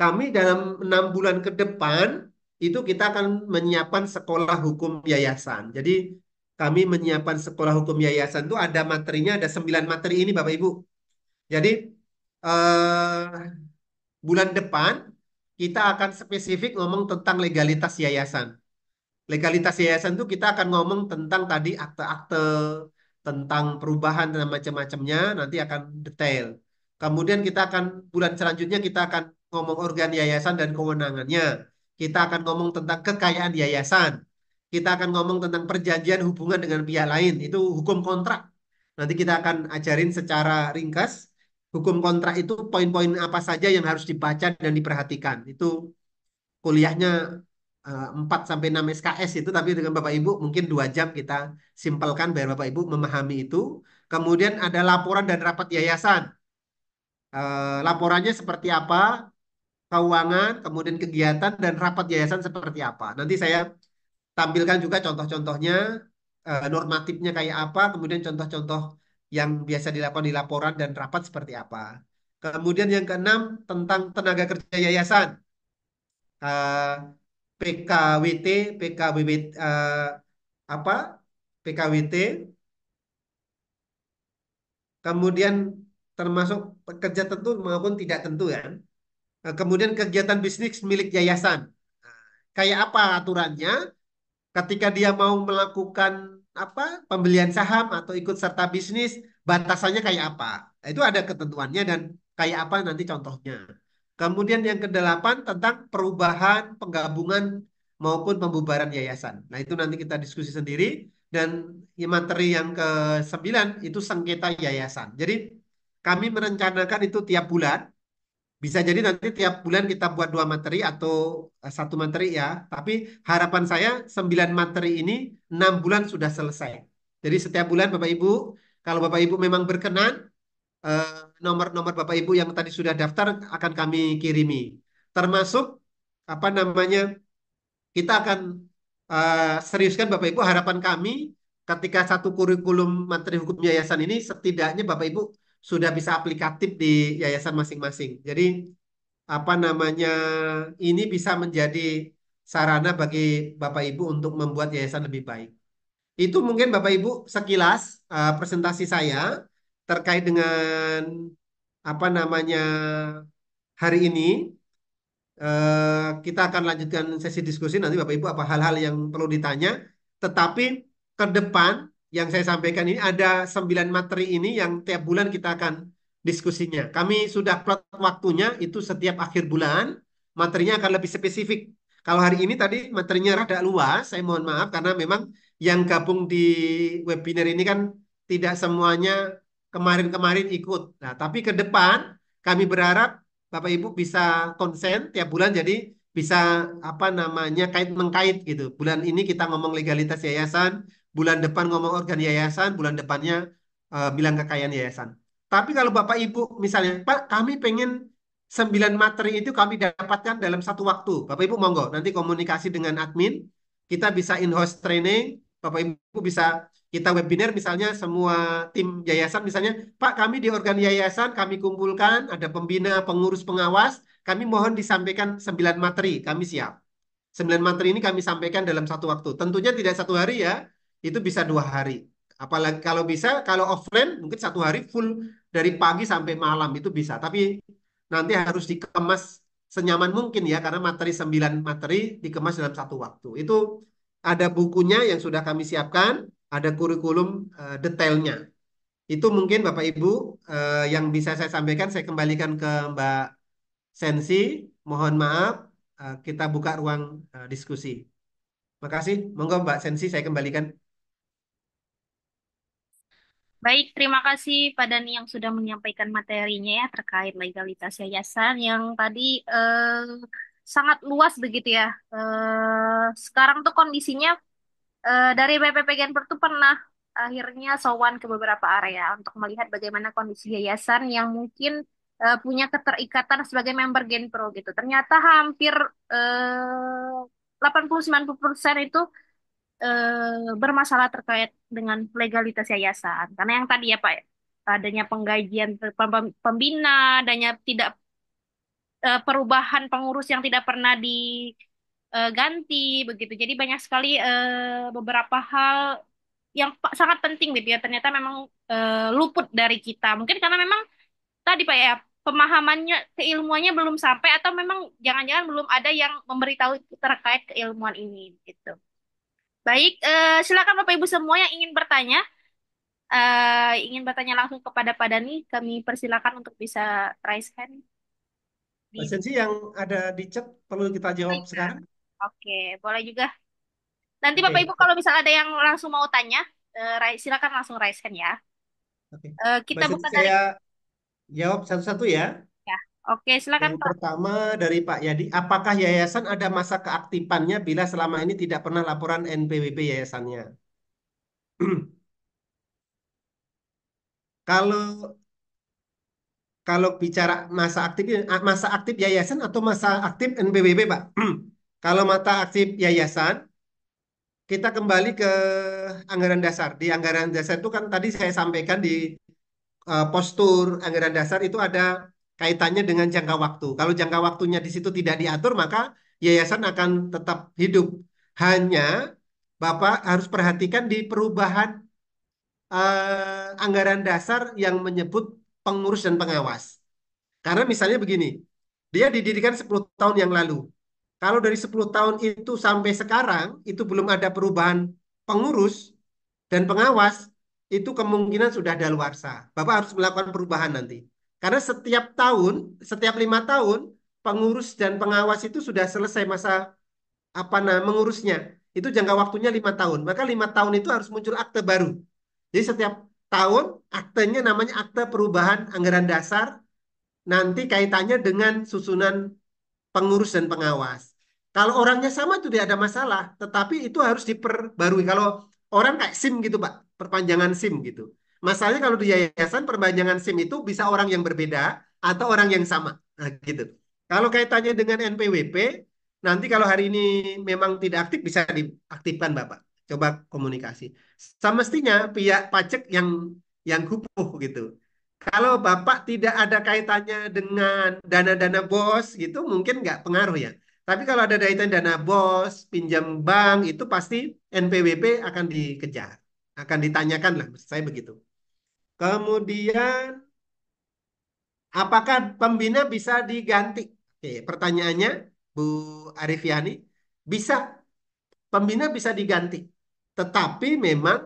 A: kami dalam enam bulan ke depan itu kita akan menyiapkan sekolah hukum yayasan. Jadi kami menyiapkan sekolah hukum yayasan itu ada materinya, ada sembilan materi ini Bapak Ibu. Jadi eh, bulan depan kita akan spesifik ngomong tentang legalitas yayasan. Legalitas yayasan itu kita akan ngomong tentang tadi akte-akte, tentang perubahan dan macam-macamnya, nanti akan detail. Kemudian kita akan bulan selanjutnya kita akan ngomong organ yayasan dan kewenangannya. Kita akan ngomong tentang kekayaan yayasan. Kita akan ngomong tentang perjanjian hubungan dengan pihak lain. Itu hukum kontrak. Nanti kita akan ajarin secara ringkas hukum kontrak itu poin-poin apa saja yang harus dibaca dan diperhatikan. Itu kuliahnya 4 eh, sampai 6 SKS itu tapi dengan Bapak Ibu mungkin dua jam kita simpelkan biar Bapak Ibu memahami itu. Kemudian ada laporan dan rapat yayasan eh, laporannya seperti apa, keuangan, kemudian kegiatan dan rapat yayasan seperti apa. Nanti saya tampilkan juga contoh-contohnya, eh, normatifnya kayak apa, kemudian contoh-contoh yang biasa dilakukan di laporan dan rapat seperti apa. Kemudian yang keenam tentang tenaga kerja yayasan. Uh, eh, PKWT, PKWB uh, eh, apa? PKWT. Kemudian termasuk pekerja tentu maupun tidak tentu ya kemudian kegiatan bisnis milik yayasan. Nah, kayak apa aturannya? Ketika dia mau melakukan apa pembelian saham atau ikut serta bisnis, batasannya kayak apa? Nah, itu ada ketentuannya dan kayak apa nanti contohnya. Kemudian yang kedelapan tentang perubahan, penggabungan maupun pembubaran yayasan. Nah itu nanti kita diskusi sendiri dan materi yang ke-9 itu sengketa yayasan. Jadi kami merencanakan itu tiap bulan. Bisa jadi nanti tiap bulan kita buat dua materi atau eh, satu materi ya. Tapi harapan saya sembilan materi ini enam bulan sudah selesai. Jadi setiap bulan Bapak Ibu, kalau Bapak Ibu memang berkenan, eh, nomor-nomor Bapak Ibu yang tadi sudah daftar akan kami kirimi. Termasuk apa namanya kita akan uh, seriuskan Bapak Ibu harapan kami ketika satu kurikulum materi hukum yayasan ini setidaknya Bapak Ibu sudah bisa aplikatif di yayasan masing-masing. Jadi apa namanya ini bisa menjadi sarana bagi Bapak Ibu untuk membuat yayasan lebih baik. Itu mungkin Bapak Ibu sekilas uh, presentasi saya terkait dengan apa namanya hari ini. Uh, kita akan lanjutkan sesi diskusi nanti Bapak Ibu apa hal-hal yang perlu ditanya. Tetapi ke depan yang saya sampaikan ini ada sembilan materi ini yang tiap bulan kita akan diskusinya. Kami sudah plot waktunya itu setiap akhir bulan materinya akan lebih spesifik. Kalau hari ini tadi materinya rada luas, saya mohon maaf karena memang yang gabung di webinar ini kan tidak semuanya kemarin-kemarin ikut. Nah, tapi ke depan kami berharap Bapak Ibu bisa konsen tiap bulan jadi bisa apa namanya kait mengkait gitu. Bulan ini kita ngomong legalitas yayasan, bulan depan ngomong organ yayasan, bulan depannya uh, bilang kekayaan yayasan. Tapi kalau Bapak Ibu misalnya, Pak kami pengen sembilan materi itu kami dapatkan dalam satu waktu. Bapak Ibu monggo, nanti komunikasi dengan admin, kita bisa in-house training, Bapak Ibu bisa kita webinar misalnya semua tim yayasan misalnya, Pak kami di organ yayasan kami kumpulkan, ada pembina, pengurus, pengawas, kami mohon disampaikan sembilan materi, kami siap. Sembilan materi ini kami sampaikan dalam satu waktu. Tentunya tidak satu hari ya, itu bisa dua hari. Apalagi kalau bisa, kalau offline mungkin satu hari full dari pagi sampai malam itu bisa. Tapi nanti harus dikemas senyaman mungkin ya, karena materi sembilan materi dikemas dalam satu waktu. Itu ada bukunya yang sudah kami siapkan, ada kurikulum uh, detailnya. Itu mungkin Bapak Ibu uh, yang bisa saya sampaikan, saya kembalikan ke Mbak Sensi. Mohon maaf, uh, kita buka ruang uh, diskusi. kasih Monggo Mbak Sensi saya kembalikan.
B: Baik, terima kasih Pak Dani yang sudah menyampaikan materinya ya terkait legalitas yayasan yang tadi eh, sangat luas begitu ya. Eh, sekarang tuh kondisinya eh, dari BPPGN tuh pernah akhirnya sowan ke beberapa area untuk melihat bagaimana kondisi yayasan yang mungkin eh, punya keterikatan sebagai member Genpro gitu. Ternyata hampir eh, 80-90% itu eh, bermasalah terkait dengan legalitas yayasan. Karena yang tadi ya Pak, adanya penggajian pembina, adanya tidak eh, perubahan pengurus yang tidak pernah diganti eh, begitu. Jadi banyak sekali eh, beberapa hal yang sangat penting gitu ya ternyata memang eh, luput dari kita. Mungkin karena memang tadi Pak ya pemahamannya keilmuannya belum sampai atau memang jangan-jangan belum ada yang memberitahu terkait keilmuan ini gitu. Baik, uh, silakan Bapak Ibu semua yang ingin bertanya, uh, ingin bertanya langsung kepada Pak Dani, kami persilakan untuk bisa raise hand.
A: Di... yang ada di chat perlu kita jawab Baik, sekarang.
B: Oke, boleh juga. Nanti Oke. Bapak Ibu kalau misal ada yang langsung mau tanya, eh, silakan langsung raise hand ya.
A: Oke. Uh, kita Presensi buka dari saya jawab satu-satu ya. Oke, silakan Yang Pak. pertama dari Pak Yadi, apakah yayasan ada masa keaktifannya bila selama ini tidak pernah laporan NPWP yayasannya? Kalau kalau bicara masa aktif eh, masa aktif yayasan atau masa aktif NPWP, Pak? kalau mata aktif yayasan kita kembali ke anggaran dasar. Di anggaran dasar itu kan tadi saya sampaikan di uh, postur anggaran dasar itu ada kaitannya dengan jangka waktu. Kalau jangka waktunya di situ tidak diatur, maka yayasan akan tetap hidup. Hanya Bapak harus perhatikan di perubahan eh, anggaran dasar yang menyebut pengurus dan pengawas. Karena misalnya begini, dia didirikan 10 tahun yang lalu. Kalau dari 10 tahun itu sampai sekarang, itu belum ada perubahan pengurus dan pengawas, itu kemungkinan sudah daluarsa. Bapak harus melakukan perubahan nanti. Karena setiap tahun, setiap lima tahun, pengurus dan pengawas itu sudah selesai masa apa nah mengurusnya. Itu jangka waktunya lima tahun. Maka lima tahun itu harus muncul akte baru. Jadi setiap tahun aktenya namanya akte perubahan anggaran dasar. Nanti kaitannya dengan susunan pengurus dan pengawas. Kalau orangnya sama itu tidak ada masalah, tetapi itu harus diperbarui. Kalau orang kayak SIM gitu, Pak, perpanjangan SIM gitu. Masalahnya kalau di yayasan perpanjangan SIM itu bisa orang yang berbeda atau orang yang sama. Nah, gitu. Kalau kaitannya dengan NPWP, nanti kalau hari ini memang tidak aktif bisa diaktifkan Bapak. Coba komunikasi. Semestinya pihak pajak yang yang kupuh gitu. Kalau Bapak tidak ada kaitannya dengan dana-dana bos gitu mungkin nggak pengaruh ya. Tapi kalau ada kaitan dana bos, pinjam bank itu pasti NPWP akan dikejar, akan ditanyakan lah. Saya begitu. Kemudian apakah pembina bisa diganti? Oke, pertanyaannya Bu Arifiani, bisa pembina bisa diganti. Tetapi memang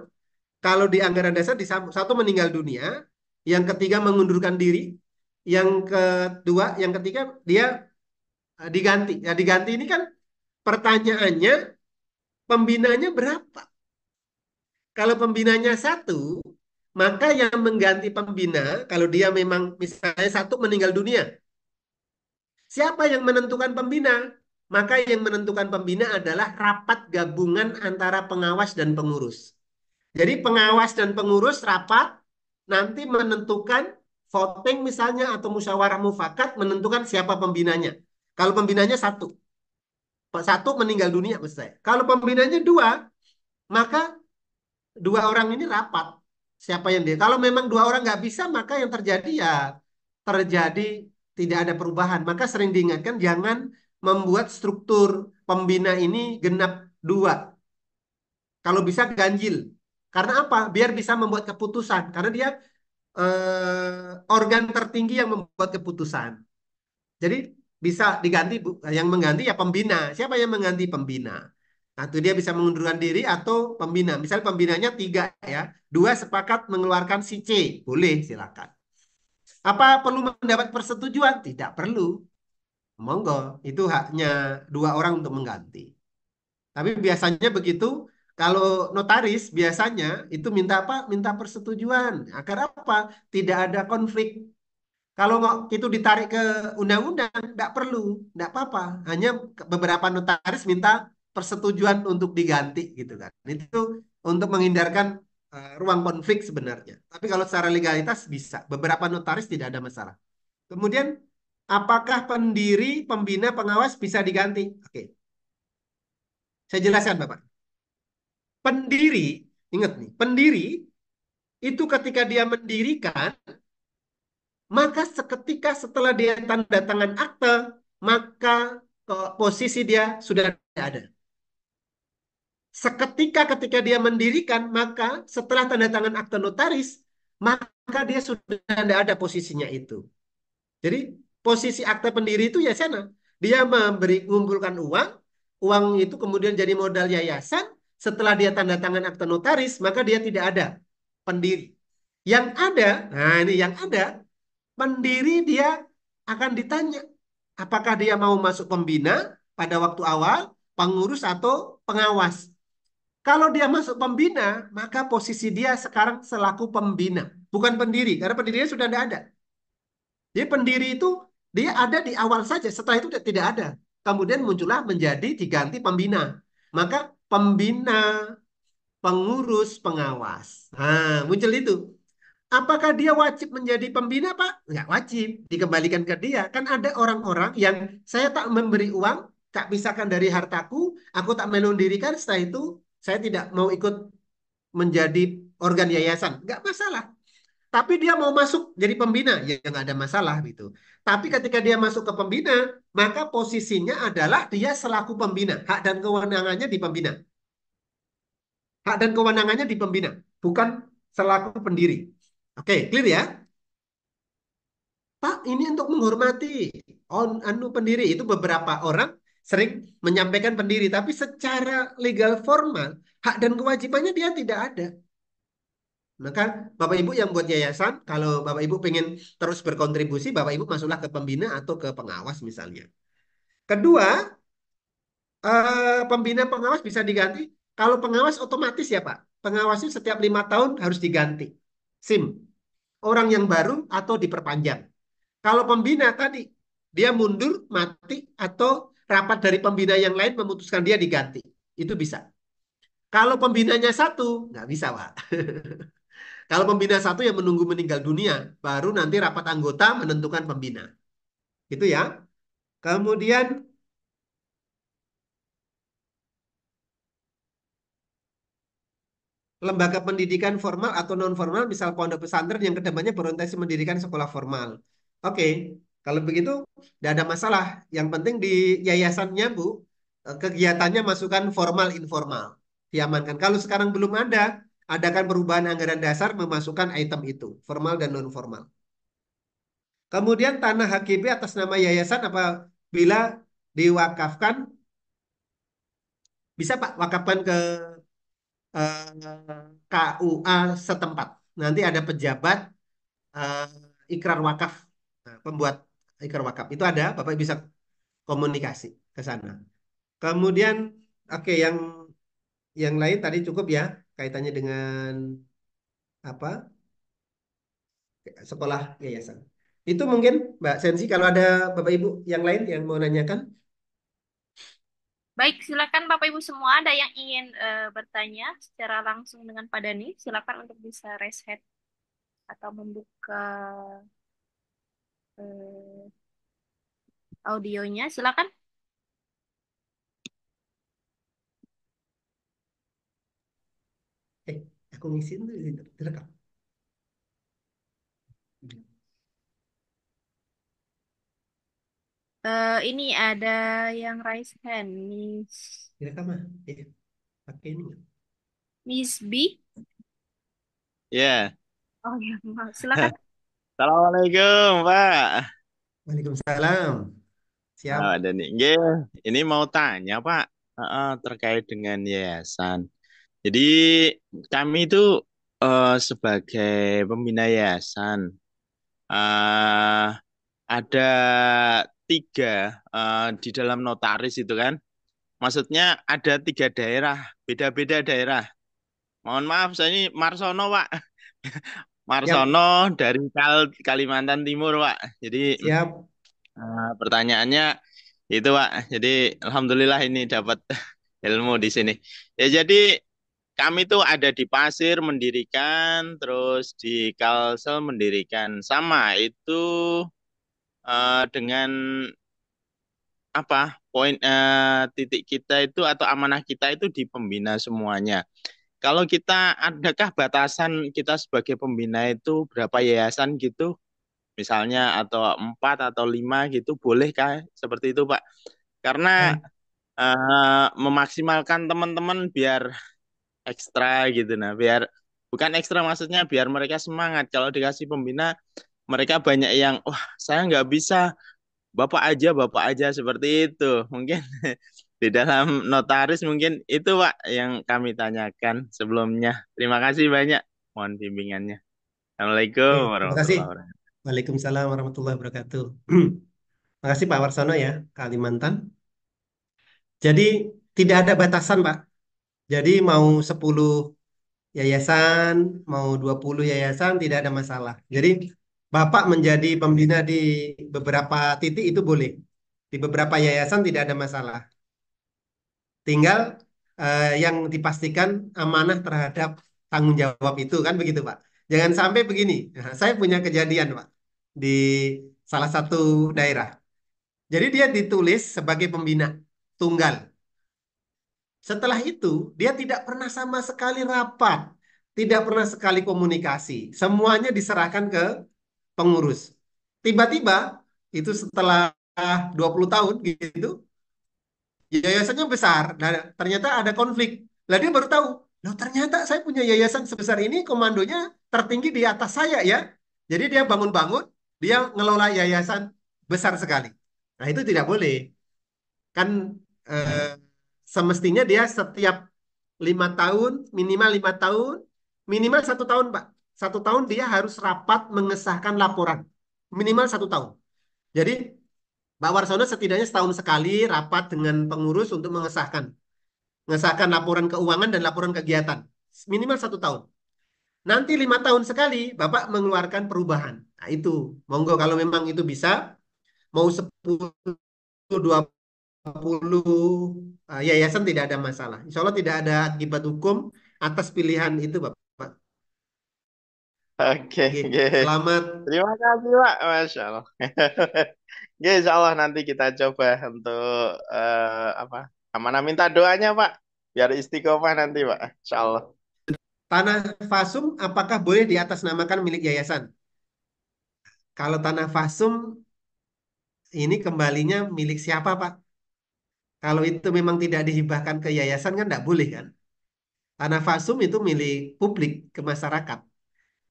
A: kalau di anggaran dasar satu meninggal dunia, yang ketiga mengundurkan diri, yang kedua, yang ketiga dia eh, diganti. Ya diganti ini kan pertanyaannya pembinanya berapa? Kalau pembinanya satu, maka yang mengganti pembina kalau dia memang misalnya satu meninggal dunia siapa yang menentukan pembina maka yang menentukan pembina adalah rapat gabungan antara pengawas dan pengurus jadi pengawas dan pengurus rapat nanti menentukan voting misalnya atau musyawarah mufakat menentukan siapa pembinanya kalau pembinanya satu satu meninggal dunia maksud Kalau pembinanya dua, maka dua orang ini rapat siapa yang dia. Kalau memang dua orang nggak bisa, maka yang terjadi ya terjadi tidak ada perubahan. Maka sering diingatkan jangan membuat struktur pembina ini genap dua. Kalau bisa ganjil. Karena apa? Biar bisa membuat keputusan. Karena dia eh, organ tertinggi yang membuat keputusan. Jadi bisa diganti yang mengganti ya pembina. Siapa yang mengganti pembina? Atau nah, dia bisa mengundurkan diri atau pembina. Misal pembinanya tiga ya. Dua sepakat mengeluarkan si C. Boleh silakan. Apa perlu mendapat persetujuan? Tidak perlu. Monggo, itu haknya dua orang untuk mengganti. Tapi biasanya begitu, kalau notaris biasanya itu minta apa? Minta persetujuan. Agar nah, apa? Tidak ada konflik. Kalau itu ditarik ke undang-undang, tidak perlu, tidak apa-apa. Hanya beberapa notaris minta persetujuan untuk diganti gitu kan. Itu untuk menghindarkan uh, ruang konflik sebenarnya. Tapi kalau secara legalitas bisa. Beberapa notaris tidak ada masalah. Kemudian apakah pendiri, pembina, pengawas bisa diganti? Oke. Saya jelaskan Bapak. Pendiri, ingat nih, pendiri itu ketika dia mendirikan maka seketika setelah dia tanda tangan akte maka eh, posisi dia sudah ada. Seketika ketika dia mendirikan, maka setelah tanda tangan akte notaris, maka dia sudah tidak ada posisinya itu. Jadi posisi akte pendiri itu ya sana. Dia memberi mengumpulkan uang, uang itu kemudian jadi modal yayasan. Setelah dia tanda tangan akte notaris, maka dia tidak ada pendiri. Yang ada, nah ini yang ada, pendiri dia akan ditanya apakah dia mau masuk pembina pada waktu awal, pengurus atau pengawas. Kalau dia masuk pembina, maka posisi dia sekarang selaku pembina, bukan pendiri, karena pendirinya sudah tidak ada. Jadi pendiri itu dia ada di awal saja, setelah itu tidak ada. Kemudian muncullah menjadi diganti pembina. Maka pembina, pengurus, pengawas. Nah, muncul itu. Apakah dia wajib menjadi pembina, Pak? Tidak wajib. Dikembalikan ke dia. Kan ada orang-orang yang saya tak memberi uang, tak pisahkan dari hartaku, aku tak melundirikan, setelah itu saya tidak mau ikut menjadi organ yayasan, nggak masalah. Tapi dia mau masuk jadi pembina, ya, ya nggak ada masalah gitu. Tapi ketika dia masuk ke pembina, maka posisinya adalah dia selaku pembina. Hak dan kewenangannya di pembina. Hak dan kewenangannya di pembina, bukan selaku pendiri. Oke, clear ya? Pak, ini untuk menghormati on anu pendiri itu beberapa orang sering menyampaikan pendiri, tapi secara legal formal hak dan kewajibannya dia tidak ada. Maka Bapak Ibu yang buat yayasan, kalau Bapak Ibu pengen terus berkontribusi, Bapak Ibu masuklah ke pembina atau ke pengawas misalnya. Kedua, eh, pembina pengawas bisa diganti. Kalau pengawas otomatis ya Pak, pengawasnya setiap lima tahun harus diganti. SIM, orang yang baru atau diperpanjang. Kalau pembina tadi, dia mundur, mati, atau rapat dari pembina yang lain memutuskan dia diganti. Itu bisa. Kalau pembinanya satu, nggak bisa, Pak. Kalau pembina satu yang menunggu meninggal dunia, baru nanti rapat anggota menentukan pembina. Itu ya. Kemudian lembaga pendidikan formal atau non formal, misal pondok pesantren yang kedepannya berorientasi mendirikan sekolah formal. Oke, okay. Kalau begitu tidak ada masalah. Yang penting di yayasannya Bu, eh, kegiatannya masukkan formal informal. Diamankan. Kalau sekarang belum ada, adakan perubahan anggaran dasar memasukkan item itu, formal dan non formal. Kemudian tanah HGB atas nama yayasan apabila diwakafkan bisa Pak wakafkan ke eh, KUA setempat. Nanti ada pejabat eh, ikrar wakaf nah, pembuat ikrar wakaf itu ada bapak bisa komunikasi ke sana kemudian oke okay, yang yang lain tadi cukup ya kaitannya dengan apa sekolah yayasan itu mungkin mbak Sensi kalau ada bapak ibu yang lain yang mau nanyakan
B: Baik, silakan Bapak Ibu semua ada yang ingin uh, bertanya secara langsung dengan Pak Dani, silakan untuk bisa reset atau membuka eh, audionya. Silakan.
A: Eh, aku ngisi dulu di direkam.
B: Uh, ini ada yang raise hand, Miss.
A: Direkam ah, ya. Pakai ini. Miss B. Ya. Yeah.
B: Oh ya,
C: Silakan. Assalamualaikum, Pak.
A: Waalaikumsalam. Siap. Oh,
C: ada nih. Nge, ini mau tanya, Pak, uh, terkait dengan yayasan. Jadi kami itu eh, sebagai pembina yayasan eh, ada tiga eh, di dalam notaris itu kan. Maksudnya ada tiga daerah, beda-beda daerah. Mohon maaf, saya ini Marsono, Pak. Marsono dari Kal Kalimantan Timur, Pak. Jadi Siap. Uh, eh, pertanyaannya itu, Pak. Jadi alhamdulillah ini dapat ilmu di sini. Ya jadi kami itu ada di Pasir mendirikan, terus di Kalsel mendirikan. Sama itu uh, dengan apa poin uh, titik kita itu atau amanah kita itu di pembina semuanya. Kalau kita adakah batasan kita sebagai pembina itu berapa yayasan gitu? Misalnya atau empat atau lima gitu bolehkah seperti itu Pak? Karena uh, memaksimalkan teman-teman biar ekstra gitu nah biar bukan ekstra maksudnya biar mereka semangat kalau dikasih pembina mereka banyak yang wah saya nggak bisa bapak aja bapak aja seperti itu mungkin di dalam notaris mungkin itu Pak yang kami tanyakan sebelumnya. Terima kasih banyak. Mohon bimbingannya. Assalamualaikum ya, warahmatullahi wabarakatuh.
A: Waalaikumsalam warahmatullahi wabarakatuh. Terima kasih Pak Warsono ya, Kalimantan. Jadi tidak ada batasan Pak. Jadi mau 10 yayasan, mau 20 yayasan tidak ada masalah. Jadi Bapak menjadi pembina di beberapa titik itu boleh. Di beberapa yayasan tidak ada masalah. Tinggal eh, yang dipastikan amanah terhadap tanggung jawab itu kan begitu Pak. Jangan sampai begini. Nah, saya punya kejadian Pak di salah satu daerah. Jadi dia ditulis sebagai pembina tunggal. Setelah itu dia tidak pernah sama sekali rapat, tidak pernah sekali komunikasi. Semuanya diserahkan ke pengurus. Tiba-tiba itu setelah 20 tahun gitu, yayasannya besar nah ternyata ada konflik lah dia baru tahu loh ternyata saya punya yayasan sebesar ini komandonya tertinggi di atas saya ya jadi dia bangun-bangun dia ngelola yayasan besar sekali nah itu tidak boleh kan eh, semestinya dia setiap lima tahun minimal lima tahun minimal satu tahun pak satu tahun dia harus rapat mengesahkan laporan minimal satu tahun jadi Pak Warsono setidaknya setahun sekali rapat dengan pengurus untuk mengesahkan mengesahkan laporan keuangan dan laporan kegiatan minimal satu tahun. Nanti lima tahun sekali Bapak mengeluarkan perubahan. Nah, itu monggo kalau memang itu bisa mau 10 20 uh, yayasan tidak ada masalah. Insya Allah tidak ada akibat hukum atas pilihan itu Bapak.
C: Oke, Oke, oke. selamat. Terima kasih, Pak. Masya Allah. Oke, insya Allah nanti kita coba untuk uh, apa? Amanah minta doanya, Pak. Biar istiqomah nanti,
A: Pak. Insya Allah. Tanah Fasum apakah boleh diatasnamakan milik yayasan? Kalau tanah Fasum ini kembalinya milik siapa, Pak? Kalau itu memang tidak dihibahkan ke yayasan kan tidak boleh kan? Tanah Fasum itu milik publik, ke masyarakat.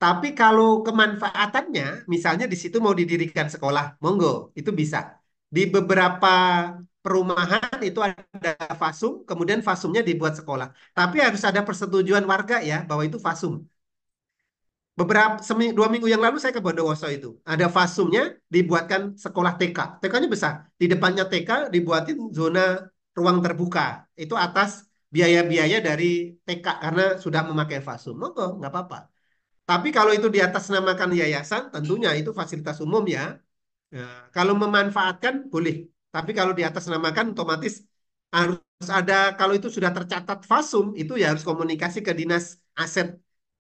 A: Tapi kalau kemanfaatannya, misalnya di situ mau didirikan sekolah, monggo, itu bisa. Di beberapa perumahan itu ada fasum, kemudian fasumnya dibuat sekolah. Tapi harus ada persetujuan warga ya bahwa itu fasum. Beberapa seming, dua minggu yang lalu saya ke Bondowoso itu ada fasumnya dibuatkan sekolah TK, TK-nya besar. Di depannya TK dibuatin zona ruang terbuka. Itu atas biaya-biaya dari TK karena sudah memakai fasum. Monggo, nggak apa-apa. Tapi kalau itu di atas namakan yayasan, tentunya itu fasilitas umum ya. Nah, kalau memanfaatkan boleh, tapi kalau di atas namakan otomatis harus ada kalau itu sudah tercatat fasum itu ya harus komunikasi ke dinas aset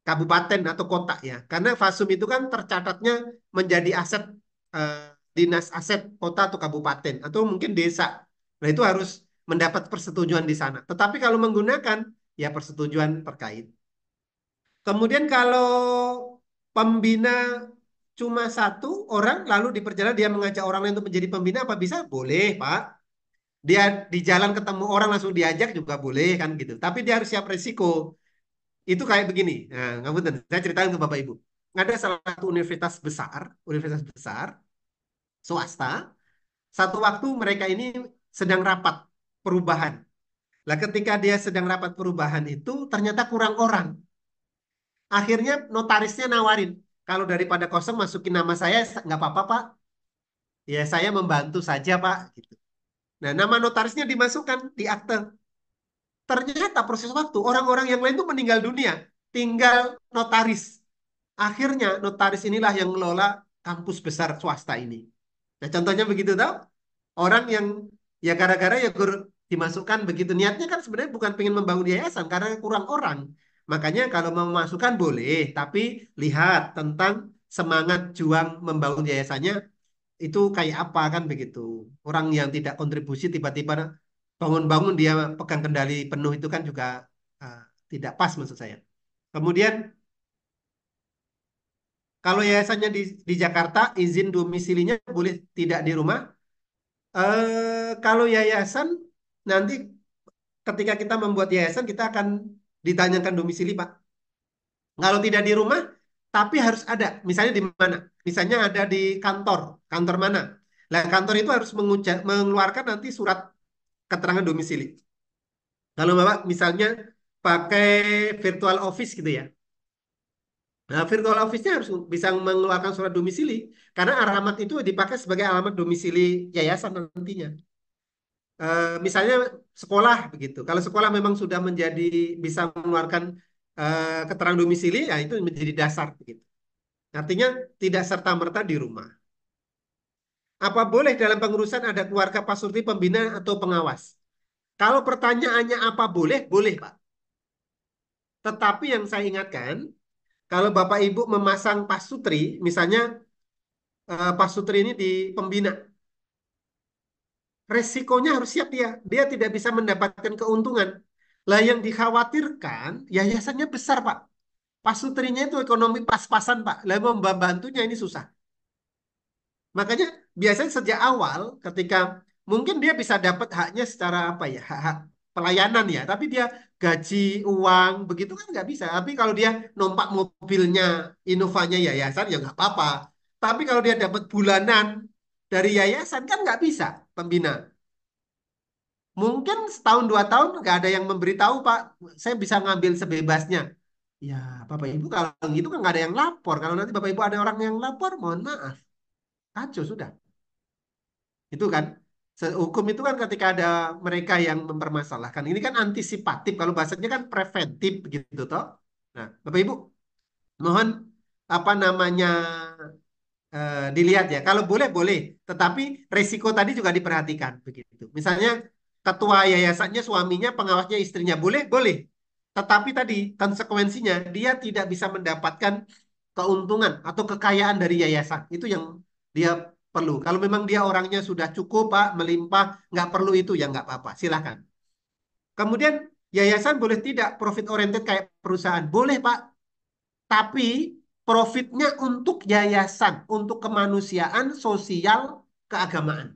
A: kabupaten atau kota ya. Karena fasum itu kan tercatatnya menjadi aset eh, dinas aset kota atau kabupaten atau mungkin desa. Nah, itu harus mendapat persetujuan di sana. Tetapi kalau menggunakan ya persetujuan terkait. Kemudian kalau pembina cuma satu orang lalu di perjalanan dia mengajak orang lain untuk menjadi pembina apa bisa? Boleh, Pak. Dia di jalan ketemu orang langsung diajak juga boleh kan gitu. Tapi dia harus siap resiko. Itu kayak begini. Nah, ngapunten, saya ceritain ke Bapak Ibu. Ada salah satu universitas besar, universitas besar swasta. Satu waktu mereka ini sedang rapat perubahan. Lah ketika dia sedang rapat perubahan itu ternyata kurang orang Akhirnya notarisnya nawarin, kalau daripada kosong masukin nama saya nggak apa-apa Pak. Ya saya membantu saja Pak. Gitu. Nah nama notarisnya dimasukkan di akte. Ternyata proses waktu orang-orang yang lain itu meninggal dunia, tinggal notaris. Akhirnya notaris inilah yang ngelola kampus besar swasta ini. Nah contohnya begitu tau? Orang yang ya gara-gara ya dimasukkan begitu niatnya kan sebenarnya bukan pengen membangun yayasan karena kurang orang Makanya kalau mau memasukkan boleh, tapi lihat tentang semangat juang membangun yayasannya itu kayak apa kan begitu. Orang yang tidak kontribusi tiba-tiba bangun-bangun dia pegang kendali penuh itu kan juga uh, tidak pas maksud saya. Kemudian kalau yayasannya di, di Jakarta izin domisilinya boleh tidak di rumah. Uh, kalau yayasan nanti ketika kita membuat yayasan kita akan ditanyakan domisili, Pak. Kalau tidak di rumah, tapi harus ada. Misalnya di mana? Misalnya ada di kantor. Kantor mana? Nah, kantor itu harus mengeluarkan nanti surat keterangan domisili. Kalau Bapak misalnya pakai virtual office gitu ya. Nah, virtual office-nya harus bisa mengeluarkan surat domisili karena alamat itu dipakai sebagai alamat domisili yayasan nantinya uh, misalnya sekolah begitu. Kalau sekolah memang sudah menjadi bisa mengeluarkan uh, keterangan domisili, ya itu menjadi dasar begitu. Artinya tidak serta merta di rumah. Apa boleh dalam pengurusan ada keluarga pasurti pembina atau pengawas? Kalau pertanyaannya apa boleh, boleh Pak. Tetapi yang saya ingatkan, kalau Bapak Ibu memasang pasutri, misalnya eh, pasutri ini di pembina, resikonya harus siap dia. Dia tidak bisa mendapatkan keuntungan. Lah yang dikhawatirkan, yayasannya besar Pak. pasutrinya Sutrinya itu ekonomi pas-pasan Pak. Lah membantunya ini susah. Makanya biasanya sejak awal ketika mungkin dia bisa dapat haknya secara apa ya, hak-hak pelayanan ya. Tapi dia gaji, uang, begitu kan nggak bisa. Tapi kalau dia numpak mobilnya, inovanya yayasan ya nggak apa-apa. Tapi kalau dia dapat bulanan, dari yayasan kan nggak bisa pembina. Mungkin setahun dua tahun nggak ada yang memberitahu Pak, saya bisa ngambil sebebasnya. Ya Bapak Ibu kalau gitu kan nggak ada yang lapor. Kalau nanti Bapak Ibu ada orang yang lapor, mohon maaf. Kacau sudah. Itu kan. Hukum itu kan ketika ada mereka yang mempermasalahkan. Ini kan antisipatif. Kalau bahasanya kan preventif begitu toh. Nah Bapak Ibu mohon apa namanya Eh, dilihat ya. Kalau boleh boleh, tetapi resiko tadi juga diperhatikan begitu. Misalnya ketua yayasannya suaminya, pengawasnya istrinya boleh boleh, tetapi tadi konsekuensinya dia tidak bisa mendapatkan keuntungan atau kekayaan dari yayasan itu yang dia perlu. Kalau memang dia orangnya sudah cukup pak melimpah, nggak perlu itu ya nggak apa-apa, silahkan. Kemudian yayasan boleh tidak profit oriented kayak perusahaan, boleh pak. Tapi profitnya untuk yayasan, untuk kemanusiaan, sosial, keagamaan.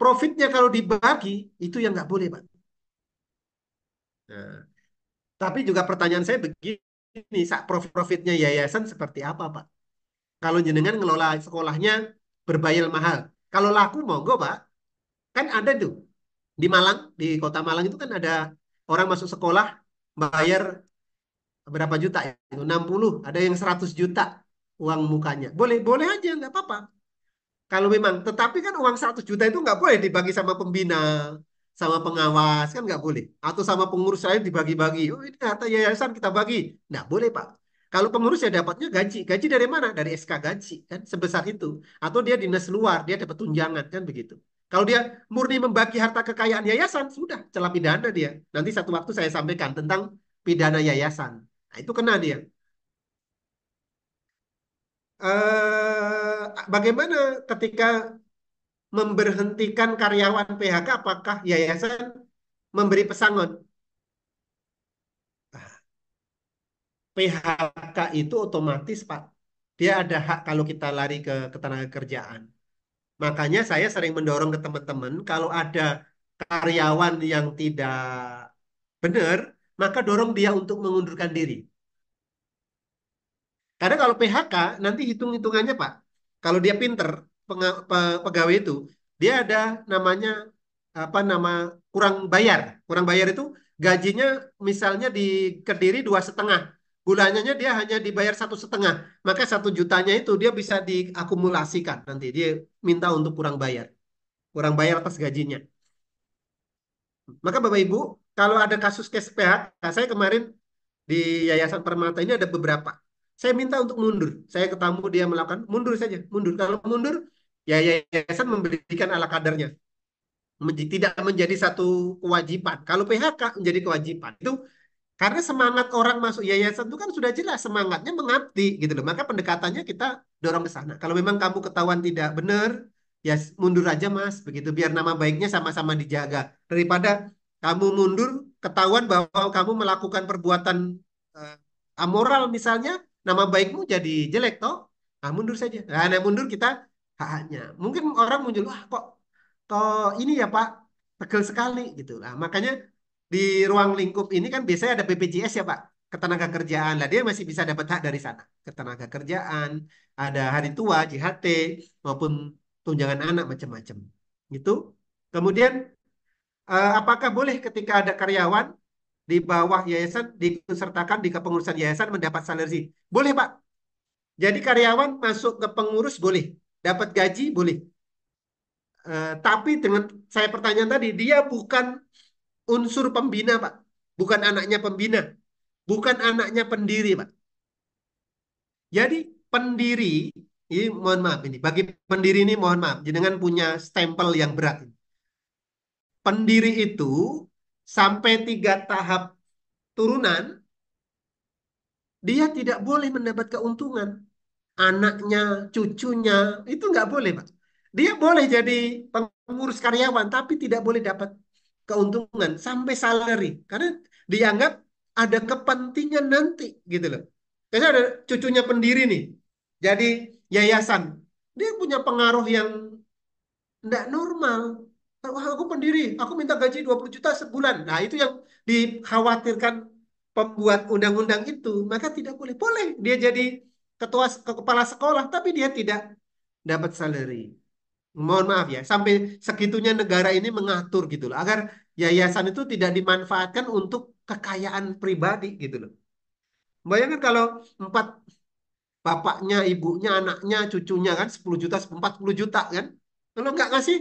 A: Profitnya kalau dibagi, itu yang nggak boleh, Pak. Nah, tapi juga pertanyaan saya begini, sak profit-profitnya yayasan seperti apa, Pak? Kalau jenengan ngelola sekolahnya berbayar mahal. Kalau laku mau gue Pak. Kan ada tuh di Malang, di kota Malang itu kan ada orang masuk sekolah bayar berapa juta itu 60 ada yang 100 juta uang mukanya boleh boleh aja nggak apa-apa kalau memang tetapi kan uang 100 juta itu nggak boleh dibagi sama pembina sama pengawas kan nggak boleh atau sama pengurus lain dibagi-bagi oh ini harta yayasan kita bagi nggak boleh pak kalau pengurus ya dapatnya gaji. Gaji dari mana? Dari SK gaji kan sebesar itu. Atau dia dinas luar, dia dapat tunjangan kan begitu. Kalau dia murni membagi harta kekayaan yayasan, sudah celah pidana dia. Nanti satu waktu saya sampaikan tentang pidana yayasan. Nah, itu kena dia. Uh, bagaimana ketika memberhentikan karyawan PHK apakah yayasan memberi pesangon? Nah, PHK itu otomatis Pak. Dia ada hak kalau kita lari ke ketenaga kerjaan. Makanya saya sering mendorong ke teman-teman kalau ada karyawan yang tidak benar, maka dorong dia untuk mengundurkan diri. Karena kalau PHK nanti hitung-hitungannya Pak, kalau dia pinter pegawai itu, dia ada namanya apa nama kurang bayar. Kurang bayar itu gajinya misalnya di Kediri dua setengah, Bulannya dia hanya dibayar satu setengah maka satu jutanya itu dia bisa diakumulasikan nanti dia minta untuk kurang bayar kurang bayar atas gajinya maka bapak ibu kalau ada kasus case PHK, saya kemarin di Yayasan Permata ini ada beberapa. Saya minta untuk mundur. Saya ketemu dia melakukan mundur saja, mundur. Kalau mundur, ya yayasan memberikan ala kadarnya. Tidak menjadi satu kewajiban. Kalau PHK menjadi kewajiban. Itu karena semangat orang masuk yayasan itu kan sudah jelas semangatnya mengabdi gitu loh. Maka pendekatannya kita dorong ke sana. Kalau memang kamu ketahuan tidak benar, ya mundur aja mas begitu biar nama baiknya sama-sama dijaga daripada kamu mundur, ketahuan bahwa kamu melakukan perbuatan uh, amoral misalnya, nama baikmu jadi jelek toh. Nah, mundur saja. Nah, nah mundur kita haknya. Mungkin orang muncul, wah kok toh ini ya Pak, tegel sekali gitu. lah makanya di ruang lingkup ini kan biasanya ada BPJS ya Pak, ketenaga kerjaan. Lah dia masih bisa dapat hak dari sana. Ketenaga kerjaan, ada hari tua, JHT, maupun tunjangan anak macam-macam. Gitu. Kemudian uh, apakah boleh ketika ada karyawan di bawah yayasan disertakan di kepengurusan yayasan mendapat salary? Boleh, Pak. Jadi karyawan masuk ke pengurus boleh, dapat gaji boleh. Uh, tapi dengan saya pertanyaan tadi, dia bukan unsur pembina, Pak. Bukan anaknya pembina. Bukan anaknya pendiri, Pak. Jadi pendiri, ini mohon maaf ini, bagi pendiri ini mohon maaf, jangan punya stempel yang berat. Ini pendiri itu sampai tiga tahap turunan, dia tidak boleh mendapat keuntungan. Anaknya, cucunya, itu nggak boleh, Pak. Dia boleh jadi pengurus karyawan, tapi tidak boleh dapat keuntungan sampai salary. Karena dianggap ada kepentingan nanti, gitu loh. Karena ada cucunya pendiri nih, jadi yayasan. Dia punya pengaruh yang tidak normal aku pendiri, aku minta gaji 20 juta sebulan. Nah, itu yang dikhawatirkan pembuat undang-undang itu, maka tidak boleh. Boleh dia jadi ketua kepala sekolah, tapi dia tidak dapat salary. Mohon maaf ya, sampai segitunya negara ini mengatur gitu loh, agar yayasan itu tidak dimanfaatkan untuk kekayaan pribadi gitu loh. Bayangkan kalau empat bapaknya, ibunya, anaknya, cucunya kan 10 juta, 40 juta kan. Kalau nggak ngasih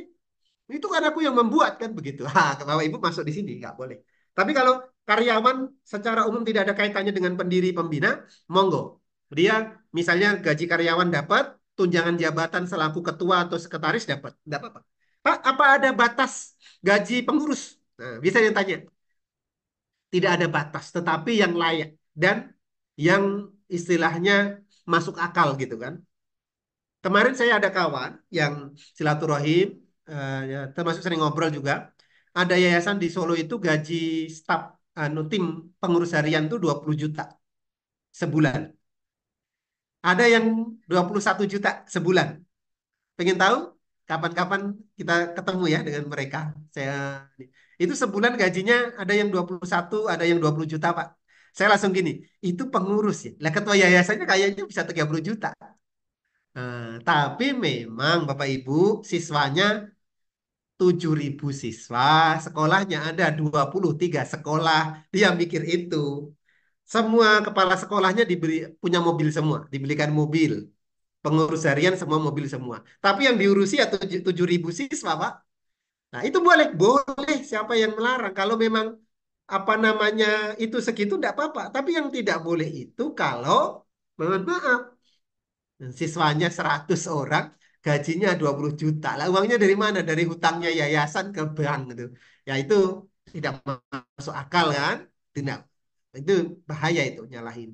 A: itu kan aku yang membuat kan begitu. Ha, Bapak Ibu masuk di sini nggak boleh. Tapi kalau karyawan secara umum tidak ada kaitannya dengan pendiri pembina, monggo. Dia misalnya gaji karyawan dapat, tunjangan jabatan selaku ketua atau sekretaris dapat, tidak apa-apa. Pak, apa ada batas gaji pengurus? Nah, bisa tanya Tidak ada batas, tetapi yang layak dan yang istilahnya masuk akal gitu kan. Kemarin saya ada kawan yang silaturahim Eh, ya, termasuk sering ngobrol juga. Ada yayasan di Solo itu gaji staf anu uh, tim pengurus harian tuh 20 juta sebulan. Ada yang 21 juta sebulan. Pengen tahu? Kapan-kapan kita ketemu ya dengan mereka. Saya itu sebulan gajinya ada yang 21, ada yang 20 juta, Pak. Saya langsung gini, itu pengurus ya. Lah ketua yayasannya kayaknya bisa 30 juta. Nah, tapi memang Bapak Ibu siswanya 7.000 siswa, sekolahnya ada 23 sekolah. Dia mikir itu. Semua kepala sekolahnya diberi punya mobil semua, dibelikan mobil. Pengurus harian semua mobil semua. Tapi yang diurusi ya 7.000 siswa, Pak. Nah, itu boleh, boleh. Siapa yang melarang? Kalau memang apa namanya itu segitu tidak apa-apa. Tapi yang tidak boleh itu kalau mohon maaf siswanya 100 orang, gajinya 20 juta. Lah uangnya dari mana? Dari hutangnya yayasan ke bank gitu. Ya itu tidak masuk akal kan? Tidak. Itu bahaya itu nyalahin.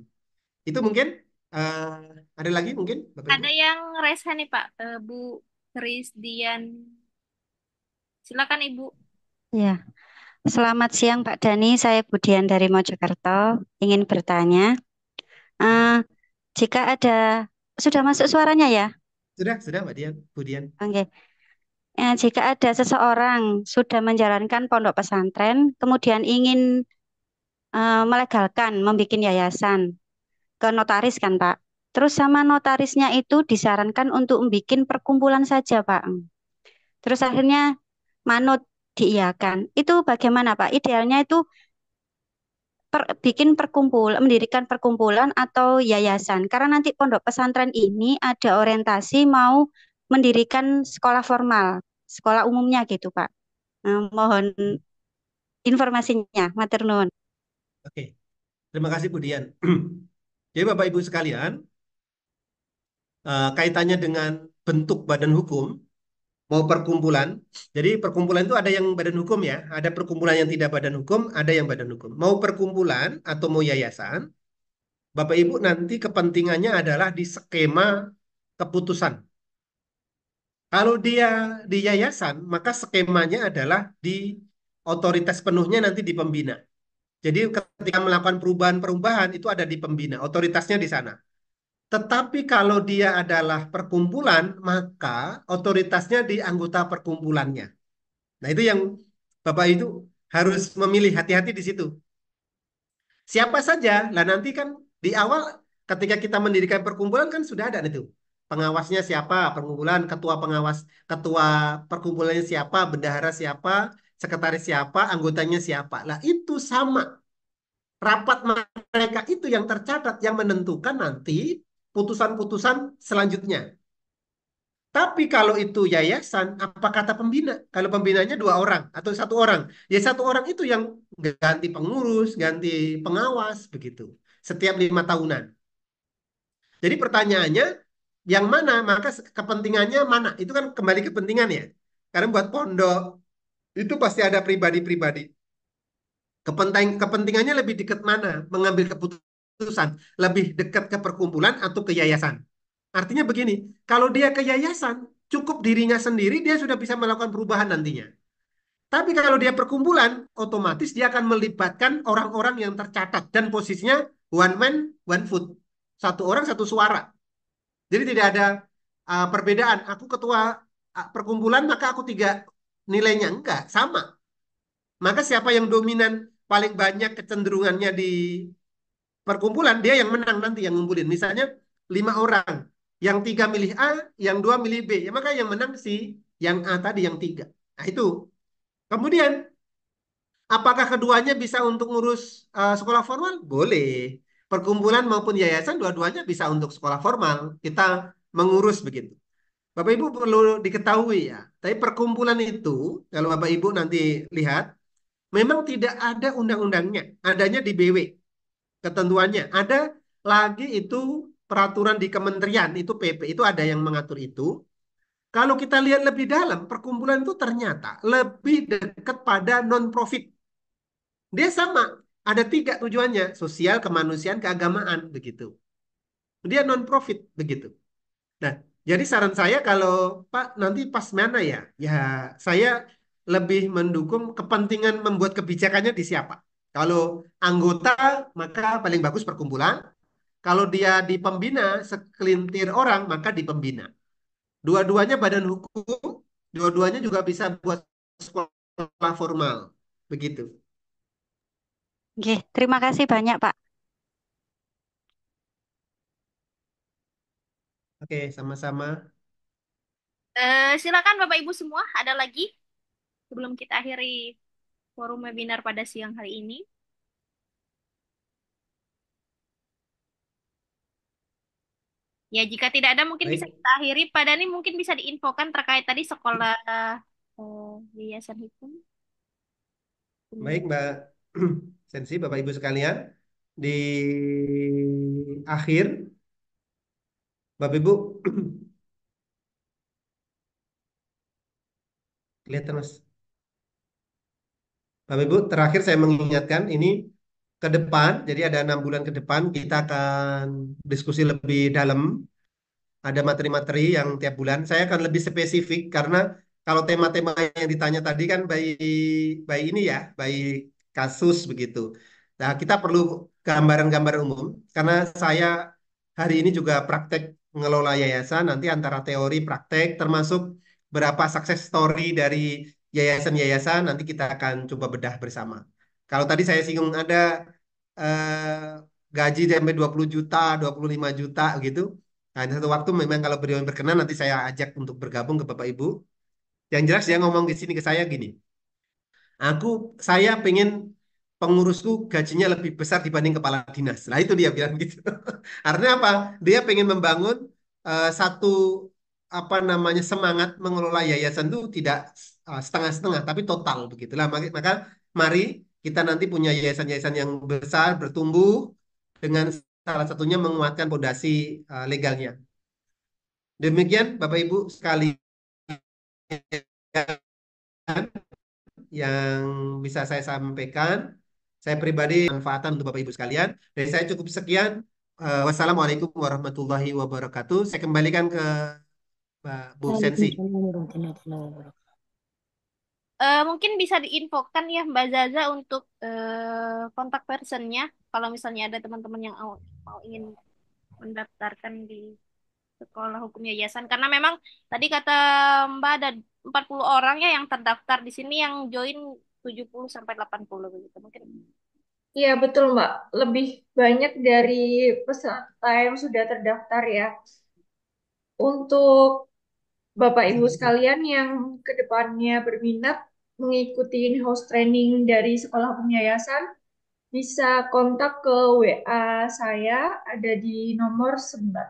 A: Itu mungkin uh, ada lagi mungkin Bapak Ada Ibu?
B: yang resah nih Pak, uh, Bu Kris Dian. Silakan Ibu.
D: Ya. Selamat siang Pak Dani, saya Budian dari Mojokerto. Ingin bertanya, uh, jika ada sudah masuk suaranya ya?
A: Sudah, sudah Mbak Dian, Bu Dian.
D: Oke. Okay. Ya, jika ada seseorang sudah menjalankan pondok pesantren, kemudian ingin uh, melegalkan, membuat yayasan ke notaris kan Pak. Terus sama notarisnya itu disarankan untuk membuat perkumpulan saja Pak. Terus akhirnya manut diiakan. Itu bagaimana Pak? Idealnya itu per, bikin perkumpulan, mendirikan perkumpulan atau yayasan. Karena nanti pondok pesantren ini ada orientasi mau mendirikan sekolah formal, sekolah umumnya gitu, Pak. Nah, mohon informasinya, Mater Oke,
A: terima kasih Bu Dian. Jadi Bapak Ibu sekalian, uh, kaitannya dengan bentuk badan hukum, mau perkumpulan. Jadi perkumpulan itu ada yang badan hukum ya, ada perkumpulan yang tidak badan hukum, ada yang badan hukum. Mau perkumpulan atau mau yayasan, Bapak Ibu nanti kepentingannya adalah di skema keputusan. Kalau dia di yayasan, maka skemanya adalah di otoritas penuhnya nanti di pembina. Jadi ketika melakukan perubahan-perubahan itu ada di pembina, otoritasnya di sana. Tetapi kalau dia adalah perkumpulan, maka otoritasnya di anggota perkumpulannya. Nah itu yang Bapak itu harus memilih hati-hati di situ. Siapa saja, lah nanti kan di awal ketika kita mendirikan perkumpulan kan sudah ada itu. Pengawasnya siapa, perkumpulan, ketua pengawas, ketua perkumpulannya siapa, bendahara siapa, sekretaris siapa, anggotanya siapa. Lah itu sama. Rapat mereka itu yang tercatat, yang menentukan nanti putusan-putusan selanjutnya. Tapi kalau itu yayasan, apa kata pembina? Kalau pembinanya dua orang atau satu orang, ya satu orang itu yang ganti pengurus, ganti pengawas, begitu. Setiap lima tahunan. Jadi pertanyaannya, yang mana? Maka kepentingannya mana? Itu kan kembali kepentingan ya. Karena buat pondok, itu pasti ada pribadi-pribadi. Kepenting, kepentingannya lebih dekat mana? Mengambil keputusan keputusan lebih dekat ke perkumpulan atau ke yayasan. Artinya begini, kalau dia ke yayasan, cukup dirinya sendiri dia sudah bisa melakukan perubahan nantinya. Tapi kalau dia perkumpulan, otomatis dia akan melibatkan orang-orang yang tercatat dan posisinya one man, one foot. Satu orang, satu suara. Jadi tidak ada uh, perbedaan. Aku ketua perkumpulan, maka aku tiga nilainya. Enggak, sama. Maka siapa yang dominan paling banyak kecenderungannya di perkumpulan dia yang menang nanti yang ngumpulin. Misalnya lima orang, yang tiga milih A, yang dua milih B. Ya maka yang menang si yang A tadi yang tiga. Nah itu. Kemudian apakah keduanya bisa untuk ngurus uh, sekolah formal? Boleh. Perkumpulan maupun yayasan dua-duanya bisa untuk sekolah formal. Kita mengurus begitu. Bapak Ibu perlu diketahui ya. Tapi perkumpulan itu kalau Bapak Ibu nanti lihat memang tidak ada undang-undangnya, adanya di BW ketentuannya. Ada lagi itu peraturan di kementerian, itu PP, itu ada yang mengatur itu. Kalau kita lihat lebih dalam, perkumpulan itu ternyata lebih dekat pada non-profit. Dia sama, ada tiga tujuannya, sosial, kemanusiaan, keagamaan, begitu. Dia non-profit, begitu. Nah, jadi saran saya kalau Pak nanti pas mana ya? Ya saya lebih mendukung kepentingan membuat kebijakannya di siapa. Kalau anggota maka paling bagus perkumpulan. Kalau dia di pembina sekelintir orang maka di pembina. Dua-duanya badan hukum, dua-duanya juga bisa buat sekolah formal. Begitu.
D: Oke, terima kasih banyak Pak.
A: Oke, sama-sama.
B: Uh, silakan Bapak Ibu semua, ada lagi sebelum kita akhiri forum webinar pada siang hari ini. Ya, jika tidak ada mungkin Baik. bisa kita akhiri. Pada ini mungkin bisa diinfokan terkait tadi sekolah eh, Yayasan Hukum.
A: Baik, Mbak Sensi, Bapak Ibu sekalian. Di akhir, Bapak Ibu, kelihatan Mas? Bapak Ibu, terakhir saya mengingatkan ini ke depan, jadi ada enam bulan ke depan kita akan diskusi lebih dalam. Ada materi-materi yang tiap bulan. Saya akan lebih spesifik karena kalau tema-tema yang ditanya tadi kan bayi-bayi ini ya, bayi kasus begitu. Nah, kita perlu gambaran-gambaran umum karena saya hari ini juga praktek ngelola yayasan nanti antara teori praktek termasuk berapa sukses story dari yayasan-yayasan nanti kita akan coba bedah bersama. Kalau tadi saya singgung ada eh, gaji sampai 20 juta, 25 juta gitu. Nah, satu waktu memang kalau beliau berkenan nanti saya ajak untuk bergabung ke Bapak Ibu. Yang jelas dia ngomong di sini ke saya gini. Aku saya pengen pengurusku gajinya lebih besar dibanding kepala dinas. Nah, itu dia bilang gitu. Artinya apa? Dia pengen membangun uh, satu apa namanya semangat mengelola yayasan itu tidak Ah, setengah-setengah tapi total begitulah maka, mari kita nanti punya yayasan-yayasan yang besar bertumbuh dengan salah satunya menguatkan pondasi ah, legalnya demikian Bapak Ibu sekali yang bisa saya sampaikan saya pribadi manfaatan untuk Bapak Ibu sekalian dari saya cukup sekian ah, wassalamualaikum warahmatullahi wabarakatuh saya kembalikan ke Pak Bu Sensi
B: Uh, mungkin bisa diinfokan ya Mbak Zaza untuk uh, kontak personnya kalau misalnya ada teman-teman yang mau, mau ingin mendaftarkan di sekolah hukum yayasan karena memang tadi kata Mbak ada 40 orang ya yang terdaftar di sini yang join 70 sampai 80 begitu mungkin Iya betul Mbak, lebih banyak dari peserta yang sudah terdaftar ya. Untuk Bapak Ibu sekalian yang kedepannya berminat mengikuti house training dari sekolah hukum bisa kontak ke WA saya ada di nomor sebelah.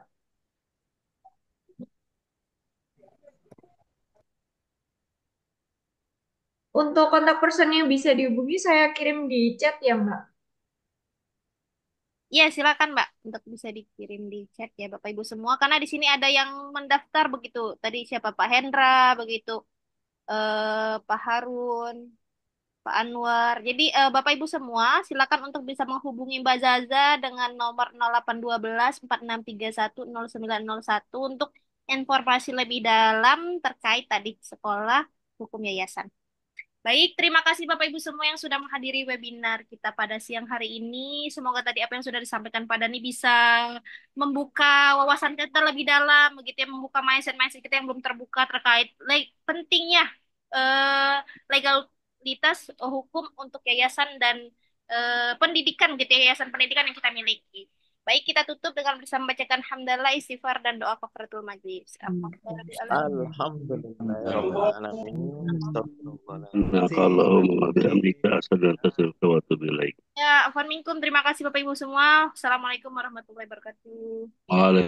B: Untuk kontak person yang bisa dihubungi saya kirim di chat ya Mbak. Ya silakan Mbak untuk bisa dikirim di chat ya Bapak Ibu semua karena di sini ada yang mendaftar begitu tadi siapa Pak Hendra begitu uh, Pak Harun, Pak Anwar. Jadi uh, Bapak Ibu semua silakan untuk bisa menghubungi Mbak Zaza dengan nomor 0812 4631 0901 untuk informasi lebih dalam terkait tadi sekolah hukum yayasan. Baik, terima kasih Bapak Ibu semua yang sudah menghadiri webinar kita pada siang hari ini. Semoga tadi apa yang sudah disampaikan Pak ini bisa membuka wawasan kita lebih dalam, begitu ya, membuka mindset-mindset kita yang belum terbuka terkait le- pentingnya uh, legalitas uh, hukum untuk yayasan dan uh, pendidikan gitu ya, yayasan pendidikan yang kita miliki. Baik, kita tutup dengan bersama bacaan hamdalah, istighfar, dan doa kafaratul majlis. Alhamdulillah. Ya, Terima kasih Bapak Ibu semua. Assalamualaikum warahmatullahi wabarakatuh.